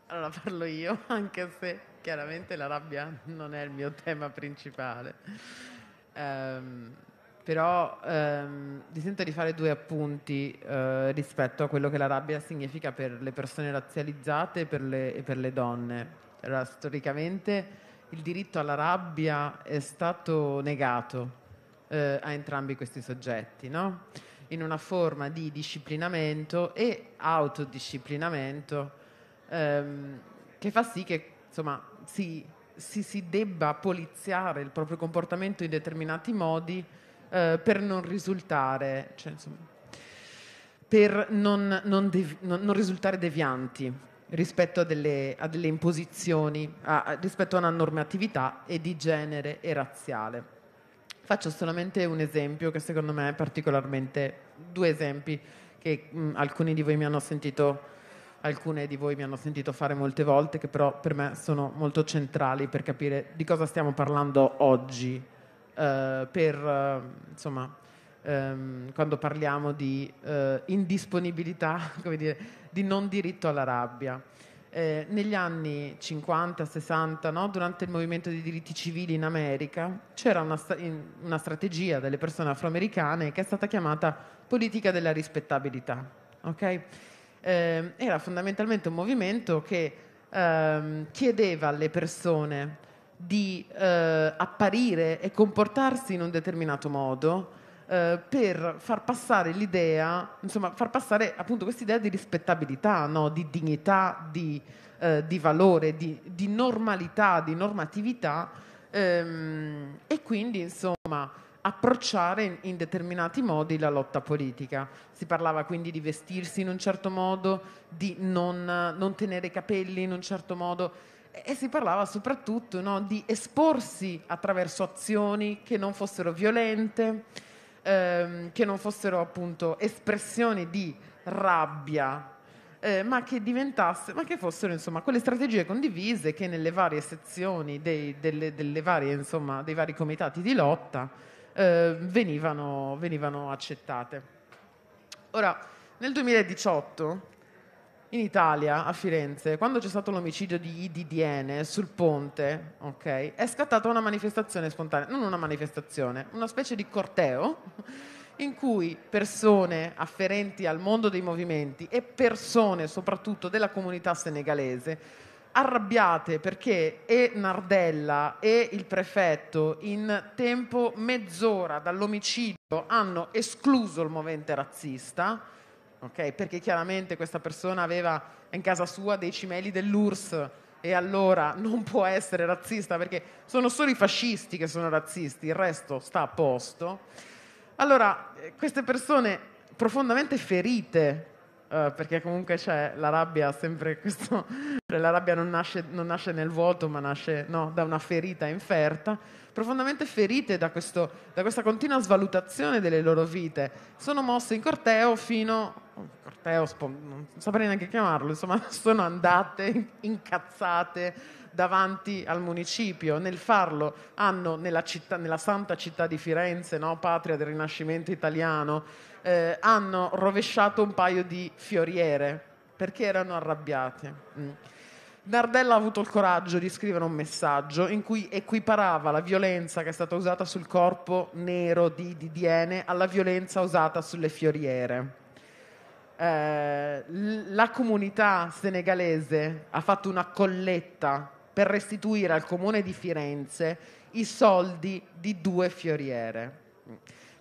Allora parlo io, anche se chiaramente la rabbia non è il mio tema principale. Um, però ehm, ti sento di fare due appunti eh, rispetto a quello che la rabbia significa per le persone razzializzate e per le, e per le donne. Allora, storicamente il diritto alla rabbia è stato negato eh, a entrambi questi soggetti, no? in una forma di disciplinamento e autodisciplinamento ehm, che fa sì che insomma, si, si, si debba poliziare il proprio comportamento in determinati modi eh, per non risultare, cioè, insomma, per non, non, devi, non, non, risultare devianti rispetto a delle, a delle imposizioni, a, a, rispetto a una normatività e di genere e razziale. Faccio solamente un esempio che secondo me è particolarmente, due esempi che mh, mm, alcuni di voi mi hanno sentito alcune di voi mi hanno sentito fare molte volte, che però per me sono molto centrali per capire di cosa stiamo parlando oggi eh, per, eh, insomma, ehm, quando parliamo di eh, indisponibilità, come dire, di non diritto alla rabbia. Eh, negli anni 50, 60, no? durante il movimento dei diritti civili in America, c'era una, una, strategia delle persone afroamericane che è stata chiamata politica della rispettabilità. Okay? Eh, era fondamentalmente un movimento che ehm, chiedeva alle persone di eh, apparire e comportarsi in un determinato modo eh, per far passare l'idea, insomma, far passare appunto quest'idea di rispettabilità, no? di dignità, di, eh, di valore, di, di, normalità, di normatività ehm, e quindi insomma approcciare in, determinati modi la lotta politica. Si parlava quindi di vestirsi in un certo modo, di non, non tenere i capelli in un certo modo e si parlava soprattutto no, di esporsi attraverso azioni che non fossero violente, ehm, che non fossero appunto espressioni di rabbia, eh, ma, che ma che fossero insomma quelle strategie condivise che nelle varie sezioni dei, delle, delle varie, insomma, dei vari comitati di lotta eh, venivano, venivano accettate. Ora, nel 2018 in Italia, a Firenze, quando c'è stato l'omicidio di Idi sul ponte, okay, è scattata una manifestazione spontanea, non una manifestazione, una specie di corteo in cui persone afferenti al mondo dei movimenti e persone soprattutto della comunità senegalese arrabbiate perché e Nardella e il prefetto in tempo mezz'ora dall'omicidio hanno escluso il movente razzista okay? perché chiaramente questa persona aveva in casa sua dei cimeli dell'URSS e allora non può essere razzista perché sono solo i fascisti che sono razzisti, il resto sta a posto. Allora, eh, queste persone profondamente ferite Uh, perché comunque c'è la rabbia, sempre questo, cioè la rabbia non nasce, non nasce, nel vuoto, ma nasce no, da una ferita inferta, profondamente ferite da, questo, da, questa continua svalutazione delle loro vite, sono mosse in corteo fino corteo, non saprei neanche chiamarlo, insomma sono andate incazzate davanti al municipio. Nel farlo hanno nella, città, nella santa città di Firenze, no? patria del Rinascimento italiano, eh, hanno rovesciato un paio di fioriere perché erano arrabbiate. Mm. Nardella ha avuto il coraggio di scrivere un messaggio in cui equiparava la violenza che è stata usata sul corpo nero di Didiene alla violenza usata sulle fioriere. Eh, la comunità senegalese ha fatto una colletta per restituire al comune di Firenze i soldi di due fioriere.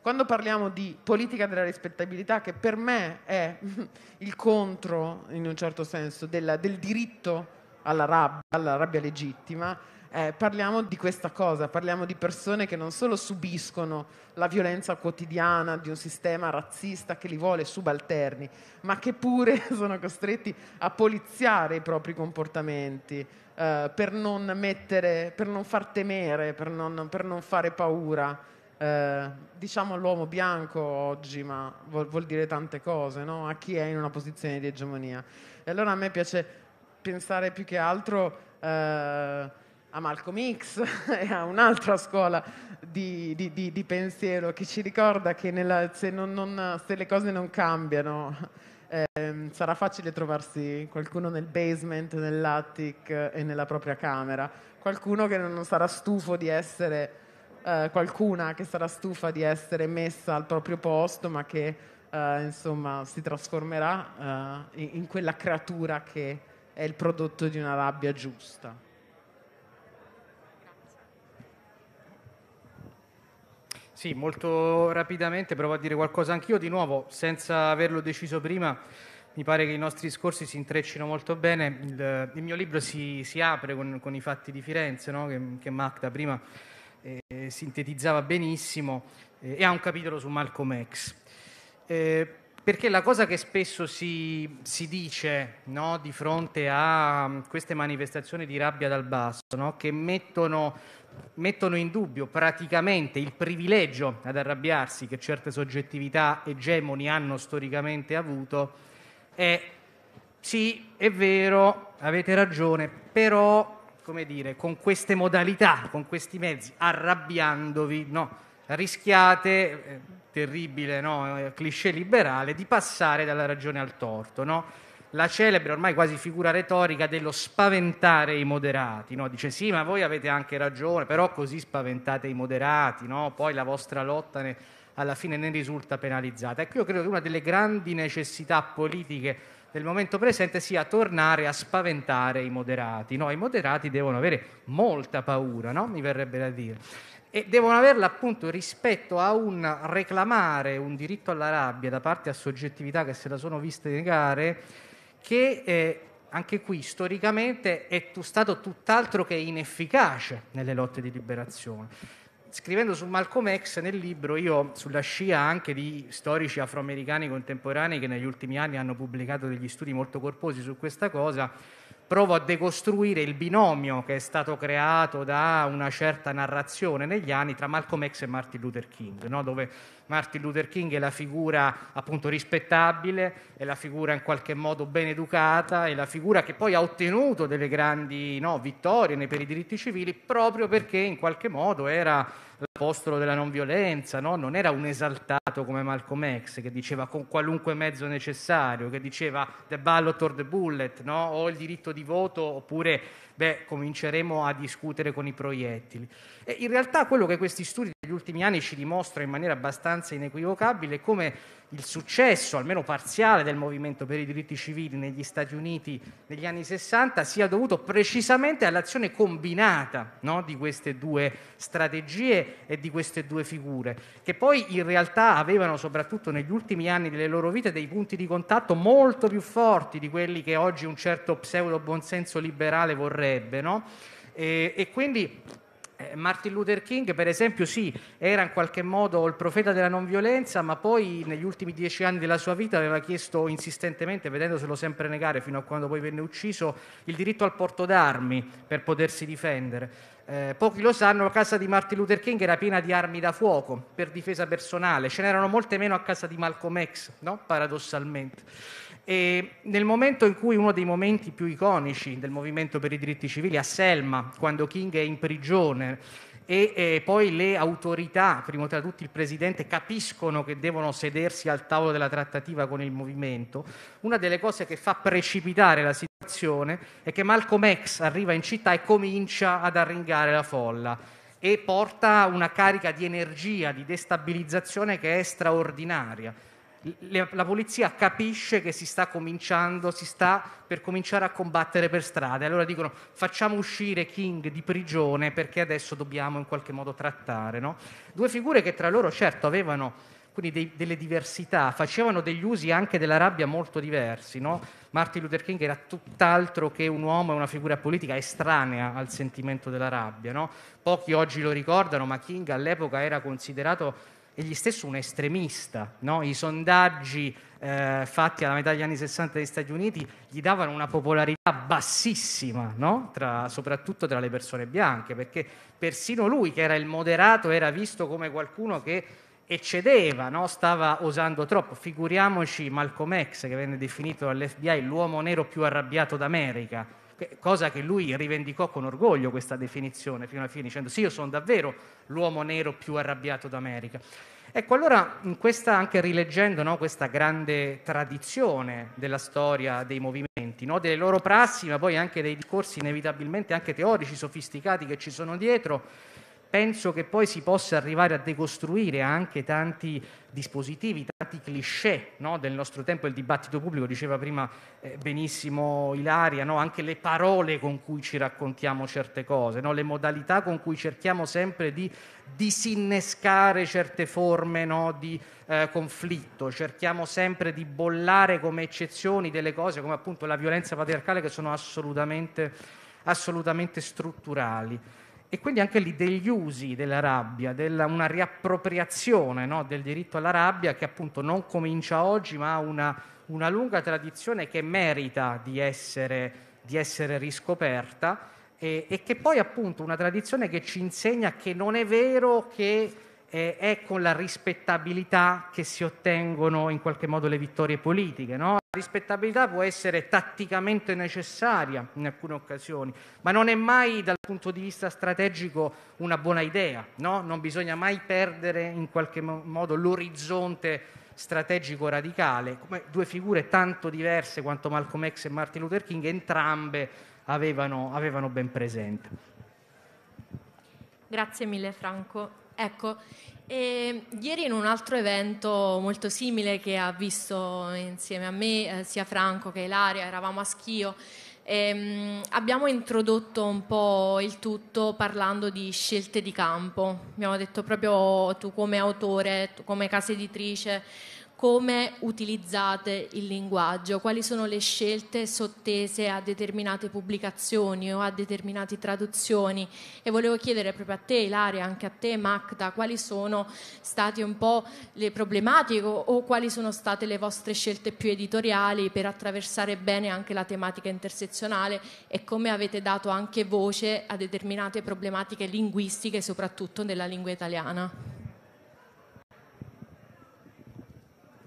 Quando parliamo di politica della rispettabilità, che per me è il contro, in un certo senso, della, del diritto alla rabbia, alla rabbia legittima, eh, parliamo di questa cosa, parliamo di persone che non solo subiscono la violenza quotidiana di un sistema razzista che li vuole subalterni, ma che pure sono costretti a poliziare i propri comportamenti eh, per, non mettere, per non far temere, per non, per non fare paura. Eh, diciamo l'uomo bianco oggi, ma vuol, vuol dire tante cose, no? a chi è in una posizione di egemonia. E allora a me piace pensare più che altro eh, a Malcolm X e a un'altra scuola di, di, di, di, pensiero che ci ricorda che nella, se, non, non, se, le cose non cambiano ehm, sarà facile trovarsi qualcuno nel basement, nell'attic eh, e nella propria camera, qualcuno che non sarà stufo di essere, eh, qualcuna che sarà stufa di essere messa al proprio posto ma che eh, insomma si trasformerà eh, in, in quella creatura che è il prodotto di una rabbia giusta. Sì, molto rapidamente provo a dire qualcosa anch'io di nuovo, senza averlo deciso prima. Mi pare che i nostri discorsi si intreccino molto bene. Il, il mio libro si, si apre con, con, i fatti di Firenze, no? che, che Magda prima eh, sintetizzava benissimo, eh, e ha un capitolo su Malcolm X. Eh, perché la cosa che spesso si, si dice no, di fronte a mm, queste manifestazioni di rabbia dal basso, no, che mettono, mettono, in dubbio praticamente il privilegio ad arrabbiarsi che certe soggettività egemoni hanno storicamente avuto, è sì, è vero, avete ragione, però, come dire, con queste modalità, con questi mezzi, arrabbiandovi, no, rischiate, eh, terribile no? Eh, cliché liberale, di passare dalla ragione al torto. No? La celebre, ormai quasi figura retorica dello spaventare i moderati. No? Dice sì, ma voi avete anche ragione, però così spaventate i moderati, poi la vostra lotta ne, alla fine ne risulta penalizzata. Ecco, io credo che una delle grandi necessità politiche del momento presente sia tornare a spaventare i moderati. No? I moderati devono avere molta paura, no? mi verrebbe da dire e devono averla appunto rispetto a un reclamare un diritto alla rabbia da parte a soggettività che se la sono viste negare, che eh, anche qui storicamente è stato tutt'altro che inefficace nelle lotte di liberazione. Scrivendo su Malcolm X nel libro, io sulla scia anche di storici afroamericani contemporanei che negli ultimi anni hanno pubblicato degli studi molto corposi su questa cosa, provo a decostruire il binomio che è stato creato da una certa narrazione negli anni tra Malcolm X e Martin Luther King, no? dove Martin Luther King è la figura appunto rispettabile, è la figura in qualche modo ben educata, è la figura che poi ha ottenuto delle grandi no, vittorie per i diritti civili proprio perché in qualche modo era l'apostolo della non violenza, no? non era un esaltato come Malcolm X che diceva con qualunque mezzo necessario, che diceva the ballot or the bullet, no? o il diritto di voto oppure beh, cominceremo a discutere con i proiettili. E in realtà quello che questi studi negli ultimi anni ci dimostra in maniera abbastanza inequivocabile come il successo, almeno parziale, del movimento per i diritti civili negli Stati Uniti negli anni 60 sia dovuto precisamente all'azione combinata no, di queste due strategie e di queste due figure, che poi in realtà avevano soprattutto negli ultimi anni delle loro vite dei punti di contatto molto più forti di quelli che oggi un certo pseudo buonsenso liberale vorrebbe. No? E, e quindi eh, Martin Luther King, per esempio, sì, era in qualche modo il profeta della non violenza, ma poi negli ultimi dieci anni della sua vita aveva chiesto insistentemente, vedendoselo sempre negare fino a quando poi venne ucciso, il diritto al porto d'armi per potersi difendere. Eh, pochi lo sanno, la casa di Martin Luther King era piena di armi da fuoco per difesa personale, ce n'erano molte meno a casa di Malcolm X, no? paradossalmente. E nel momento in cui uno dei momenti più iconici del movimento per i diritti civili a Selma, quando King è in prigione e eh, poi le autorità, prima tra tutti il presidente, capiscono che devono sedersi al tavolo della trattativa con il movimento, una delle cose che fa precipitare la situazione è che Malcolm X arriva in città e comincia ad arringare la folla e porta una carica di energia, di destabilizzazione che è straordinaria la polizia capisce che si sta cominciando, si sta per cominciare a combattere per strada. Allora dicono facciamo uscire King di prigione perché adesso dobbiamo in qualche modo trattare. No? Due figure che tra loro certo avevano quindi dei, delle diversità, facevano degli usi anche della rabbia molto diversi. No? Martin Luther King era tutt'altro che un uomo e una figura politica estranea al sentimento della rabbia. No? Pochi oggi lo ricordano, ma King all'epoca era considerato egli stesso un estremista. No? I sondaggi eh, fatti alla metà degli anni 60 negli Stati Uniti gli davano una popolarità bassissima, no? tra, soprattutto tra le persone bianche, perché persino lui, che era il moderato, era visto come qualcuno che eccedeva, no? stava osando troppo. Figuriamoci Malcolm X, che venne definito dall'FBI l'uomo nero più arrabbiato d'America cosa che lui rivendicò con orgoglio questa definizione fino alla fine, dicendo sì, io sono davvero l'uomo nero più arrabbiato d'America. Ecco, allora, questa, anche rileggendo no, questa grande tradizione della storia dei movimenti, no, delle loro prassi, ma poi anche dei discorsi inevitabilmente anche teorici, sofisticati che ci sono dietro, penso che poi si possa arrivare a decostruire anche tanti dispositivi, tanti cliché no, del nostro tempo. Il dibattito pubblico diceva prima eh, benissimo Ilaria, no, anche le parole con cui ci raccontiamo certe cose, no, le modalità con cui cerchiamo sempre di disinnescare certe forme di eh, conflitto, cerchiamo sempre di bollare come eccezioni delle cose come appunto la violenza patriarcale che sono assolutamente, assolutamente strutturali. E quindi anche lì degli usi della rabbia, della, una riappropriazione no, del diritto alla rabbia che appunto non comincia oggi ma ha una, una lunga tradizione che merita di essere, di essere riscoperta e, e, che poi appunto una tradizione che ci insegna che non è vero che eh, è con la rispettabilità che si ottengono in qualche modo le vittorie politiche. No? rispettabilità può essere tatticamente necessaria in alcune occasioni, ma non è mai dal punto di vista strategico una buona idea, no? non bisogna mai perdere in qualche modo l'orizzonte strategico radicale, come due figure tanto diverse quanto Malcolm X e Martin Luther King entrambe avevano, avevano ben presente. Grazie mille Franco. Ecco, e ehm, ieri in un altro evento molto simile che ha visto insieme a me eh, sia Franco che Ilaria, eravamo a Schio, ehm, abbiamo introdotto un po' il tutto parlando di scelte di campo. Abbiamo detto proprio tu come autore, tu come casa editrice, come utilizzate il linguaggio, quali sono le scelte sottese a determinate pubblicazioni o a determinate traduzioni e volevo chiedere proprio a te Ilaria, anche a te Magda, quali sono state un po' le problematiche o quali sono state le vostre scelte più editoriali per attraversare bene anche la tematica intersezionale e come avete dato anche voce a determinate problematiche linguistiche soprattutto nella lingua italiana.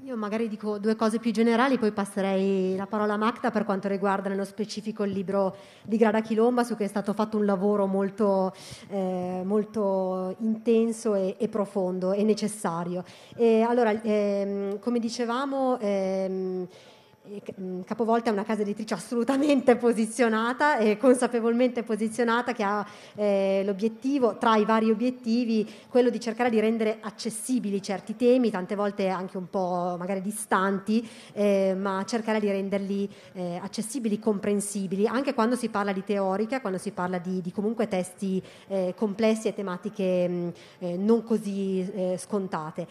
Io magari dico due cose più generali, poi passerei la parola a Magda per quanto riguarda nello specifico il libro di Grada Chilomba, su cui è stato fatto un lavoro molto, eh, molto intenso e, e, profondo e necessario. E allora, ehm, come dicevamo, ehm, Capovolta è una casa editrice assolutamente posizionata e consapevolmente posizionata che ha eh, l'obiettivo, tra i vari obiettivi, quello di cercare di rendere accessibili certi temi, tante volte anche un po' magari distanti, eh, ma cercare di renderli eh, accessibili, comprensibili, anche quando si parla di teorica, quando si parla di, di comunque testi eh, complessi e tematiche mh, eh, non così eh, scontate.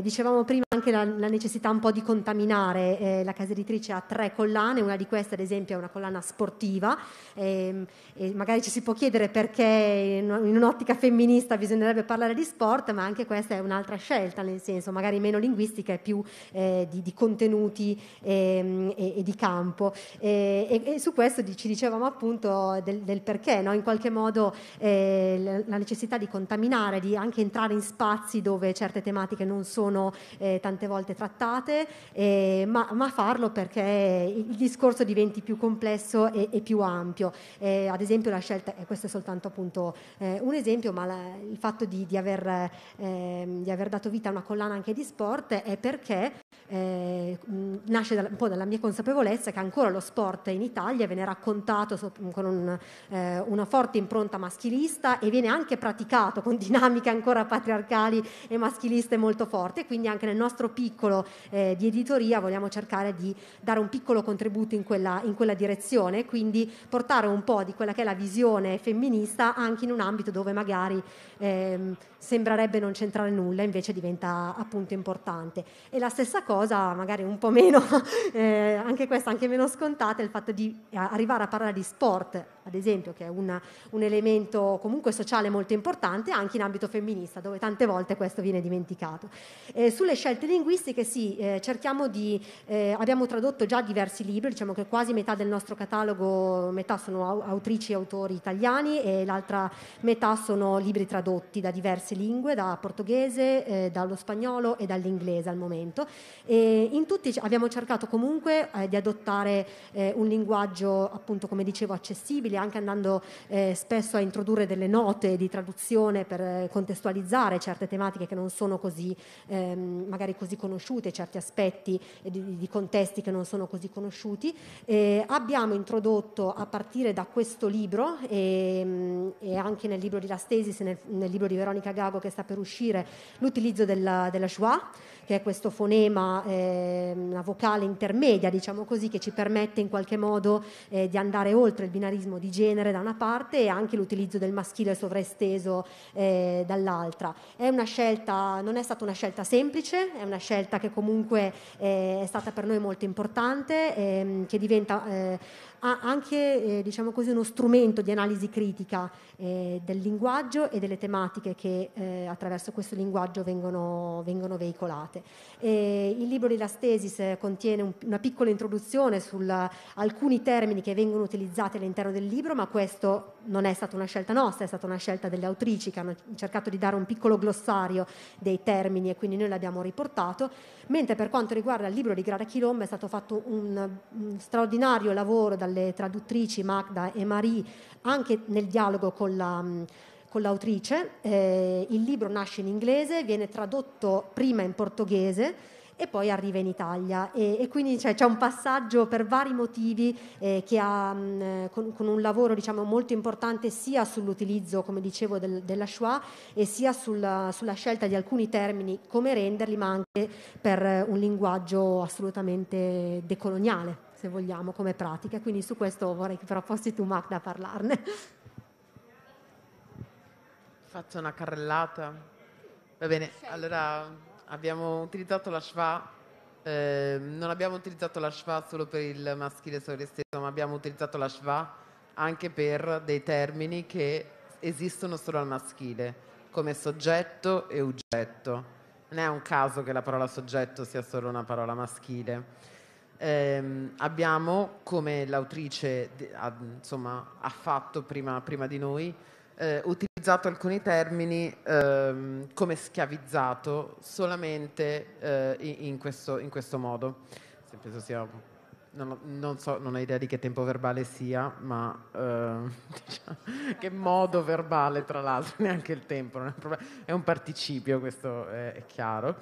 dicevamo prima anche la, la, necessità un po' di contaminare la casa casa editrice ha tre collane, una di queste ad esempio è una collana sportiva e, ehm, e magari ci si può chiedere perché in, un'ottica femminista bisognerebbe parlare di sport, ma anche questa è un'altra scelta, nel senso magari meno linguistica e più eh, di, di, contenuti ehm, e, e di campo. E, su questo ci dicevamo appunto del, del perché, no? in qualche modo eh, la necessità di contaminare, di anche entrare in spazi dove certe tematiche non sono eh, tante volte trattate, eh, ma, ma farlo farlo perché il discorso diventi più complesso e, e più ampio. Eh, ad esempio la scelta, e questo è soltanto appunto eh, un esempio, ma la, il fatto di, di, aver, ehm, di, aver, dato vita a una collana anche di sport è perché eh, nasce da, un po' dalla mia consapevolezza che ancora lo sport in Italia viene raccontato so, con un, eh, una forte impronta maschilista e viene anche praticato con dinamiche ancora patriarcali e maschiliste molto forti e quindi anche nel nostro piccolo eh, di editoria vogliamo cercare di di dare un piccolo contributo in quella, in quella direzione, quindi portare un po' di quella che è la visione femminista anche in un ambito dove magari ehm, sembrerebbe non c'entrare nulla, invece diventa appunto importante. E la stessa cosa, magari un po' meno, eh, anche questa, anche meno scontata, è il fatto di eh, arrivare a parlare di sport, ad esempio, che è una, un elemento comunque sociale molto importante, anche in ambito femminista, dove tante volte questo viene dimenticato. Eh, sulle scelte linguistiche, sì, eh, cerchiamo di, eh, abbiamo tradotto già diversi libri, diciamo che quasi metà del nostro catalogo, metà sono autrici e autori italiani e l'altra metà sono libri tradotti da diversi diverse lingue, da portoghese, eh, dallo spagnolo e dall'inglese al momento. E in tutti abbiamo cercato comunque eh, di adottare eh, un linguaggio, appunto, come dicevo, accessibile, anche andando eh, spesso a introdurre delle note di traduzione per eh, contestualizzare certe tematiche che non sono così, ehm, magari così conosciute, certi aspetti di, di, contesti che non sono così conosciuti. abbiamo introdotto a partire da questo libro e, ehm, e anche nel libro di Lastesis e nel, nel libro di Veronica Gago che sta per uscire l'utilizzo della, della Schwa che è questo fonema, eh, una vocale intermedia, diciamo così, che ci permette in qualche modo eh, di andare oltre il binarismo di genere da una parte e anche l'utilizzo del maschile sovraesteso eh, dall'altra. È una scelta, non è stata una scelta semplice, è una scelta che comunque eh, è stata per noi molto importante, ehm, che diventa eh, anche eh, diciamo così, uno strumento di analisi critica del linguaggio e delle tematiche che attraverso questo linguaggio vengono, vengono veicolate forte. E il libro di Lastesis contiene un, una piccola introduzione su alcuni termini che vengono utilizzati all'interno del libro, ma questo non è stata una scelta nostra, è stata una scelta delle autrici che hanno cercato di dare un piccolo glossario dei termini e quindi noi l'abbiamo riportato, mentre per quanto riguarda il libro di Grada Chilomba è stato fatto un, un straordinario lavoro dalle traduttrici Magda e Marie anche nel dialogo con la con l'autrice. Eh, il libro nasce in inglese, viene tradotto prima in portoghese e poi arriva in Italia e, e quindi cioè, c'è un passaggio per vari motivi eh, che ha mh, mm, con, con, un lavoro diciamo, molto importante sia sull'utilizzo come dicevo del, della Schwa e sia sulla, sulla, scelta di alcuni termini come renderli ma anche per un linguaggio assolutamente decoloniale se vogliamo come pratica quindi su questo vorrei che però fossi tu Magda a parlarne Faccio una carrellata. Va bene, allora abbiamo utilizzato la schwa, eh, non abbiamo utilizzato la schwa solo per il maschile sovresteso, ma abbiamo utilizzato la schwa anche per dei termini che esistono solo al maschile, come soggetto e oggetto. Non è un caso che la parola soggetto sia solo una parola maschile. Eh, abbiamo, come l'autrice ha, insomma, ha fatto prima, prima di noi, eh, utilizzato alcuni termini ehm, come schiavizzato solamente eh, in, questo, in, questo, modo. Sia, non, non, so, non, ho idea di che tempo verbale sia, ma ehm, diciamo, che modo verbale tra l'altro, neanche il tempo, è, è, un participio, questo è, è chiaro.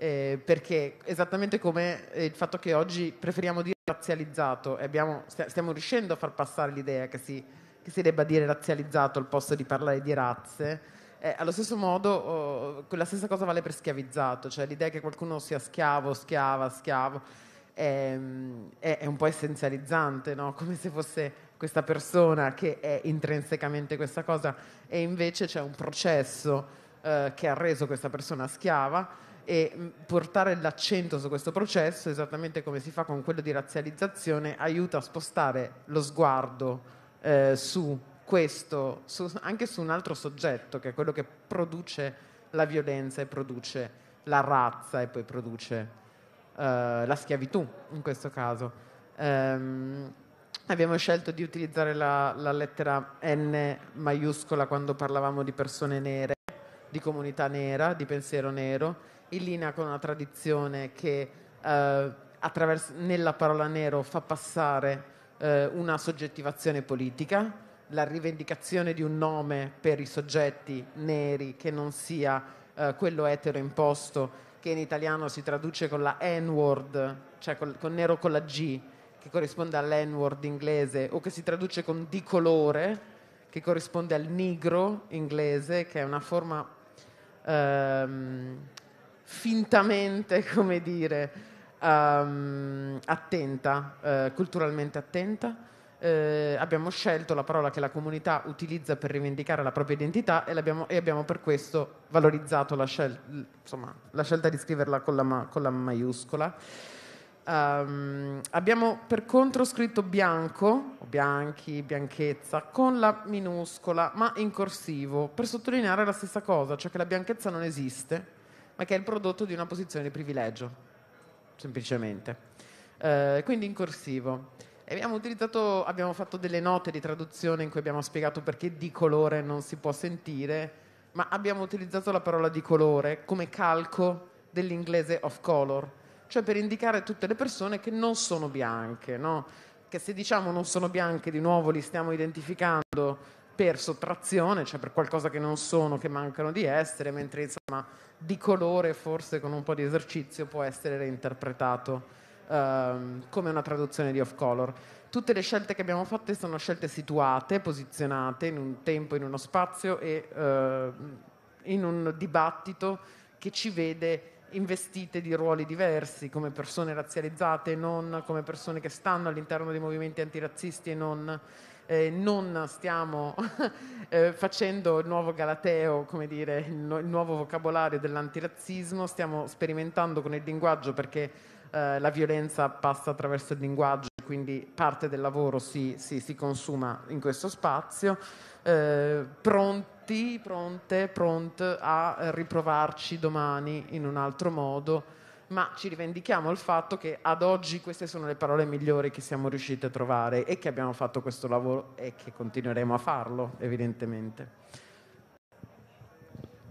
Eh, perché esattamente come eh, il fatto che oggi preferiamo dire razzializzato, abbiamo, stiamo riuscendo a far passare l'idea che si che si debba dire razzializzato al posto di parlare di razze. Eh, allo stesso modo, oh, la stessa cosa vale per schiavizzato, cioè l'idea che qualcuno sia schiavo, schiava, schiavo, è, ehm, è, è un po' essenzializzante, no? come se fosse questa persona che è intrinsecamente questa cosa e invece c'è un processo eh, che ha reso questa persona schiava e mm, portare l'accento su questo processo, esattamente come si fa con quello di razzializzazione, aiuta a spostare lo sguardo eh, su questo, su, anche su un altro soggetto che è quello che produce la violenza e produce la razza e poi produce uh, la schiavitù in questo caso. Um, abbiamo scelto di utilizzare la, la, lettera N maiuscola quando parlavamo di persone nere, di comunità nera, di pensiero nero, in linea con una tradizione che uh, nella parola nero fa passare eh, una soggettivazione politica, la rivendicazione di un nome per i soggetti neri che non sia eh, quello etero imposto, che in italiano si traduce con la N-word, cioè col, con nero con la G, che corrisponde all'N-word inglese, o che si traduce con di colore, che corrisponde al nigro inglese, che è una forma ehm, fintamente, come dire, um, attenta, uh, culturalmente attenta. Uh, abbiamo scelto la parola che la comunità utilizza per rivendicare la propria identità e, e abbiamo per questo valorizzato la, scel insomma, la scelta di scriverla con la, ma con la maiuscola. Um, abbiamo per contro scritto bianco, bianchi, bianchezza, con la minuscola, ma in corsivo, per sottolineare la stessa cosa, cioè che la bianchezza non esiste, ma che è il prodotto di una posizione di privilegio semplicemente. Eh, quindi in corsivo. Abbiamo, utilizzato, abbiamo fatto delle note di traduzione in cui abbiamo spiegato perché di colore non si può sentire, ma abbiamo utilizzato la parola di colore come calco dell'inglese of color, cioè per indicare tutte le persone che non sono bianche, no? che se diciamo non sono bianche di nuovo li stiamo identificando per sottrazione, cioè per qualcosa che non sono, che mancano di essere, mentre insomma di colore, forse con un po' di esercizio, può essere reinterpretato ehm, come una traduzione di off color. Tutte le scelte che abbiamo fatte sono scelte situate, posizionate in un tempo, in uno spazio e eh, in un dibattito che ci vede investite di ruoli diversi, come persone razzializzate, e non come persone che stanno all'interno dei movimenti antirazzisti e non eh, non stiamo eh, facendo il nuovo Galateo, come dire, il, no, il nuovo vocabolario dell'antirazzismo, stiamo sperimentando con il linguaggio perché eh, la violenza passa attraverso il linguaggio, quindi parte del lavoro si, si, si consuma in questo spazio. Eh, pronti, pronte, pronte a riprovarci domani in un altro modo ma ci rivendichiamo il fatto che ad oggi queste sono le parole migliori che siamo riusciti a trovare e che abbiamo fatto questo lavoro e che continueremo a farlo evidentemente.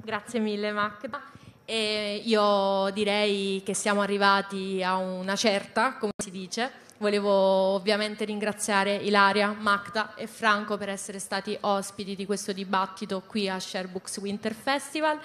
Grazie mille Magda. E io direi che siamo arrivati a una certa, come si dice. Volevo ovviamente ringraziare Ilaria, Magda e Franco per essere stati ospiti di questo dibattito qui a Sharebooks Winter Festival.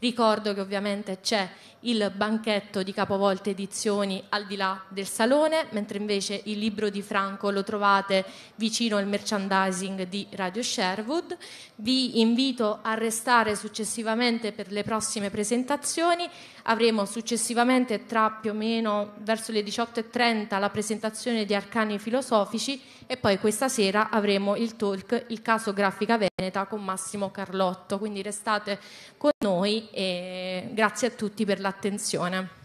Ricordo che ovviamente c'è il banchetto di Capovolte Edizioni al di là del salone, mentre invece il libro di Franco lo trovate vicino al merchandising di Radio Sherwood. Vi invito a restare successivamente per le prossime presentazioni. Avremo successivamente tra più o meno verso le 18.30 la presentazione di Arcani Filosofici e poi questa sera avremo il talk Il caso grafica veneta con Massimo Carlotto, quindi restate con noi e grazie a tutti per l'attenzione.